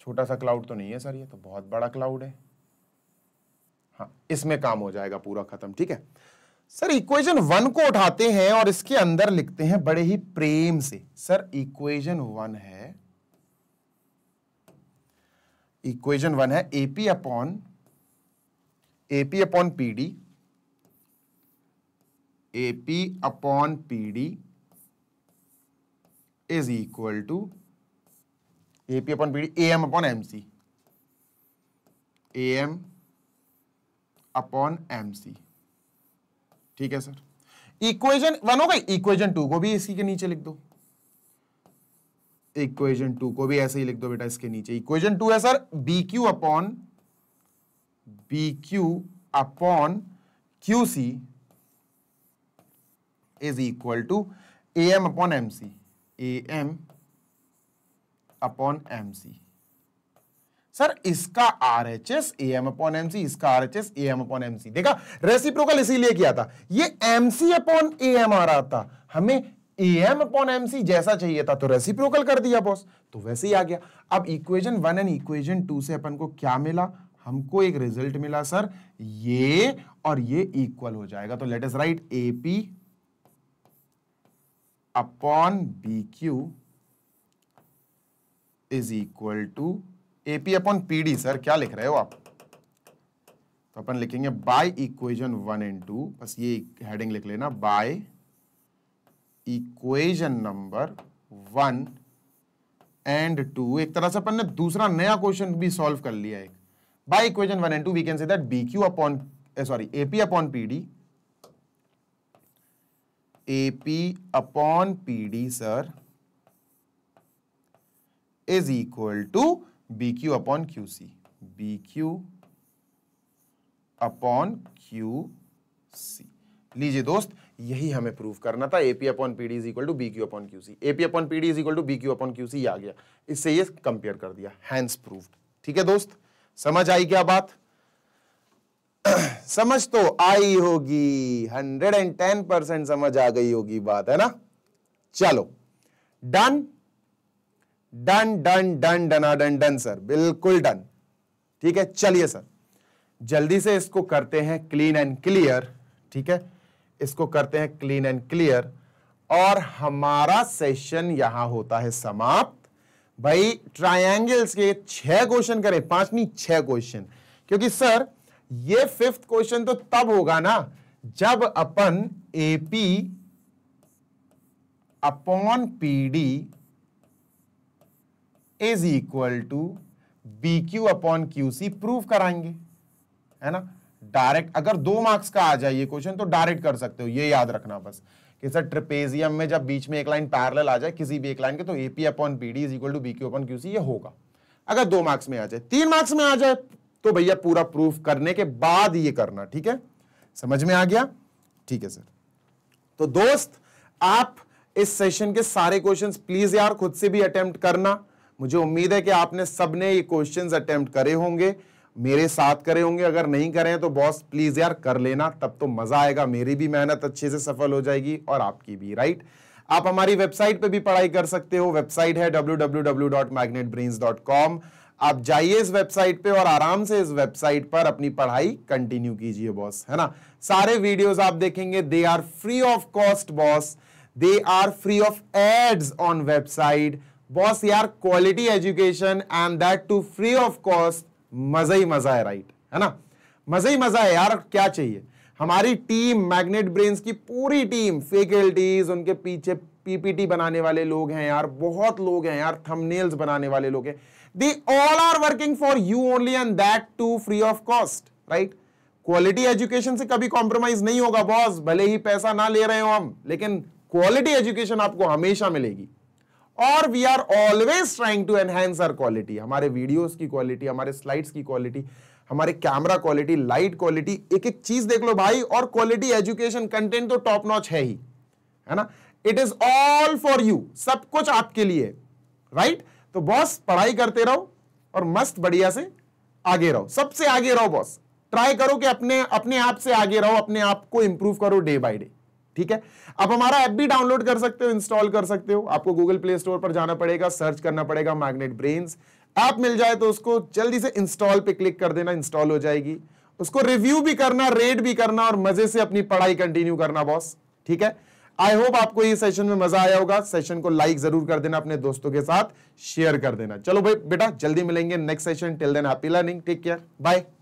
छोटा सा क्लाउड तो नहीं है सर ये तो बहुत बड़ा क्लाउड है हाँ इसमें काम हो जाएगा पूरा खत्म ठीक है सर इक्वेशन वन को उठाते हैं और इसके अंदर लिखते हैं बड़े ही प्रेम से सर इक्वेशन वन है इक्वेशन वन है AP upon AP upon PD AP upon PD is equal to AP upon PD M upon MC M upon MC ठीक है सर इक्वेजन वन हो गई इक्वेजन टू को भी इसी के नीचे लिख दो इक्वेजन टू को भी ऐसे ही लिख दो बेटा इसके नीचे इक्वेजन टू है sir B Q upon B Q upon Q C is equal to A M upon M C A M upon M C sir इसका R H S A M upon M C इसका R H S A M upon MC देखा reciprocal इसीलिए किया था ये MC upon A M आ रहा था हमें ए एम अपॉन सी जैसा चाहिए था तो रेसिप्रोकल कर दिया बॉस तो वैसे ही आ गया अब equation one and equation two से अपन को क्या मिला हमको एक रिजल्ट मिला सर ये और ये इक्वल हो जाएगा तो let us write A P upon B Q is equal to AP upon PD sir क्या लिख रहे हो आप तो अपन लिखेंगे by equation one and two बस ये हेडिंग लिख लेना by equation number one and two एक तरह से अपन ने दूसरा नया क्वेश्चन भी सॉल्व कर लिया एक by equation one and two we can say that B Q upon sorry AP upon PD AP upon PD sir is equal to B Q upon Q C B Q upon Q C लीजिए दोस्त यही हमें prove करना था AP upon P D is equal to B Q upon Q C AP upon P D is equal to B Q upon Q C आ गया इससे ये कंपेयर कर दिया हैंड्स प्रूव्ड ठीक है दोस्त समझ आई क्या बात समझ तो आई होगी हंड्रेड एंड टेन परसेंट समझ आ गई होगी बात है ना चलो डन डन डन डन डना डन डन सर बिल्कुल डन ठीक है चलिए सर जल्दी से इसको करते हैं क्लीन एंड क्लियर ठीक है इसको करते हैं क्लीन एंड क्लियर और हमारा सेशन यहां होता है समाप्त भाई ट्रायंगल्स के छह क्वेश्चन करें पांच नहीं छह क्वेश्चन क्योंकि सर ये फिफ्थ क्वेश्चन तो तब होगा ना जब अपन AP upon PD is equal to B Q upon Q C prove कराएंगे है ना डायरेक्ट अगर दो मार्क्स का आ जाए ये क्वेश्चन तो डायरेक्ट कर सकते हो ये याद रखना बस कि सर ट्रिपेजियम में जब बीच में एक लाइन पैरल आ जाए किसी भी एक लाइन के तो AP upon P D is equal to B Q upon Q C ये होगा अगर दो मार्क्स में आ जाए तीन मार्क्स में आ जाए तो भैया पूरा प्रूफ करने के बाद ये करना ठीक है समझ में आ गया ठीक है सर तो दोस्त आप इस सेशन के सारे क्वेश्चंस प्लीज यार खुद से भी अटेम्प्ट करना मुझे उम्मीद है कि आपने सबने ये क्वेश्चंस अटेम्प्ट करे होंगे मेरे साथ करे होंगे अगर नहीं करें तो बॉस प्लीज यार कर लेना तब तो मजा आएगा मेरी भी मेहनत अच्छे से सफल हो जाएगी और आपकी भी राइट आप हमारी वेबसाइट पे भी पढ़ाई कर सकते हो वेबसाइट है www.magnetbrains.com आप जाइए इस वेबसाइट पे और आराम से इस वेबसाइट पर अपनी पढ़ाई कंटिन्यू कीजिए बॉस है ना सारे वीडियोस आप देखेंगे they are free of cost boss they are free of ads on website boss यार quality education and that too free of cost मजा ही मजा है राइट है ना मजा ही मजा है यार क्या चाहिए हमारी टीम मैग्नेट ब्रेन्स की पूरी टीम फैकल्टीज उनके पीछे पीपीटी बनाने वाले लोग हैं यार बहुत लोग हैं यार थंबनेल्स बनाने वाले लोग हैं they all are working for you only and that too free of cost right quality education से कभी कॉम्प्रोमाइज नहीं होगा बॉस भले ही पैसा ना ले रहे हो हम लेकिन क्वालिटी एजुकेशन आपको हमेशा मिलेगी और we are always trying to enhance our quality हमारे वीडियोस की क्वालिटी हमारे स्लाइड्स की क्वालिटी हमारे कैमरा क्वालिटी लाइट क्वालिटी एक एक चीज देख लो भाई और क्वालिटी एजुकेशन कंटेंट तो टॉप नॉच है ही है ना it is all for you सब कुछ आपके लिए राइट right? तो बॉस पढ़ाई करते रहो और मस्त बढ़िया से आगे रहो सबसे आगे रहो बॉस ट्राई करो कि अपने अपने आप से आगे रहो अपने आप को इंप्रूव करो डे बाय डे ठीक है आप हमारा ऐप भी डाउनलोड कर सकते हो इंस्टॉल कर सकते हो आपको गूगल प्ले स्टोर पर जाना पड़ेगा सर्च करना पड़ेगा मैग्नेट ब्रेन्स ऐप मिल जाए तो उसको जल्दी से इंस्टॉल पे क्लिक कर देना इंस्टॉल हो जाएगी उसको रिव्यू भी करना रेड भी करना और मजे से अपनी पढ़ाई कंटिन्यू करना बॉस ठीक है आई होप आपको ये सेशन में मजा आया होगा सेशन को लाइक जरूर कर देना अपने दोस्तों के साथ शेयर कर देना चलो भाई बेटा जल्दी मिलेंगे next session till then happy learning take care bye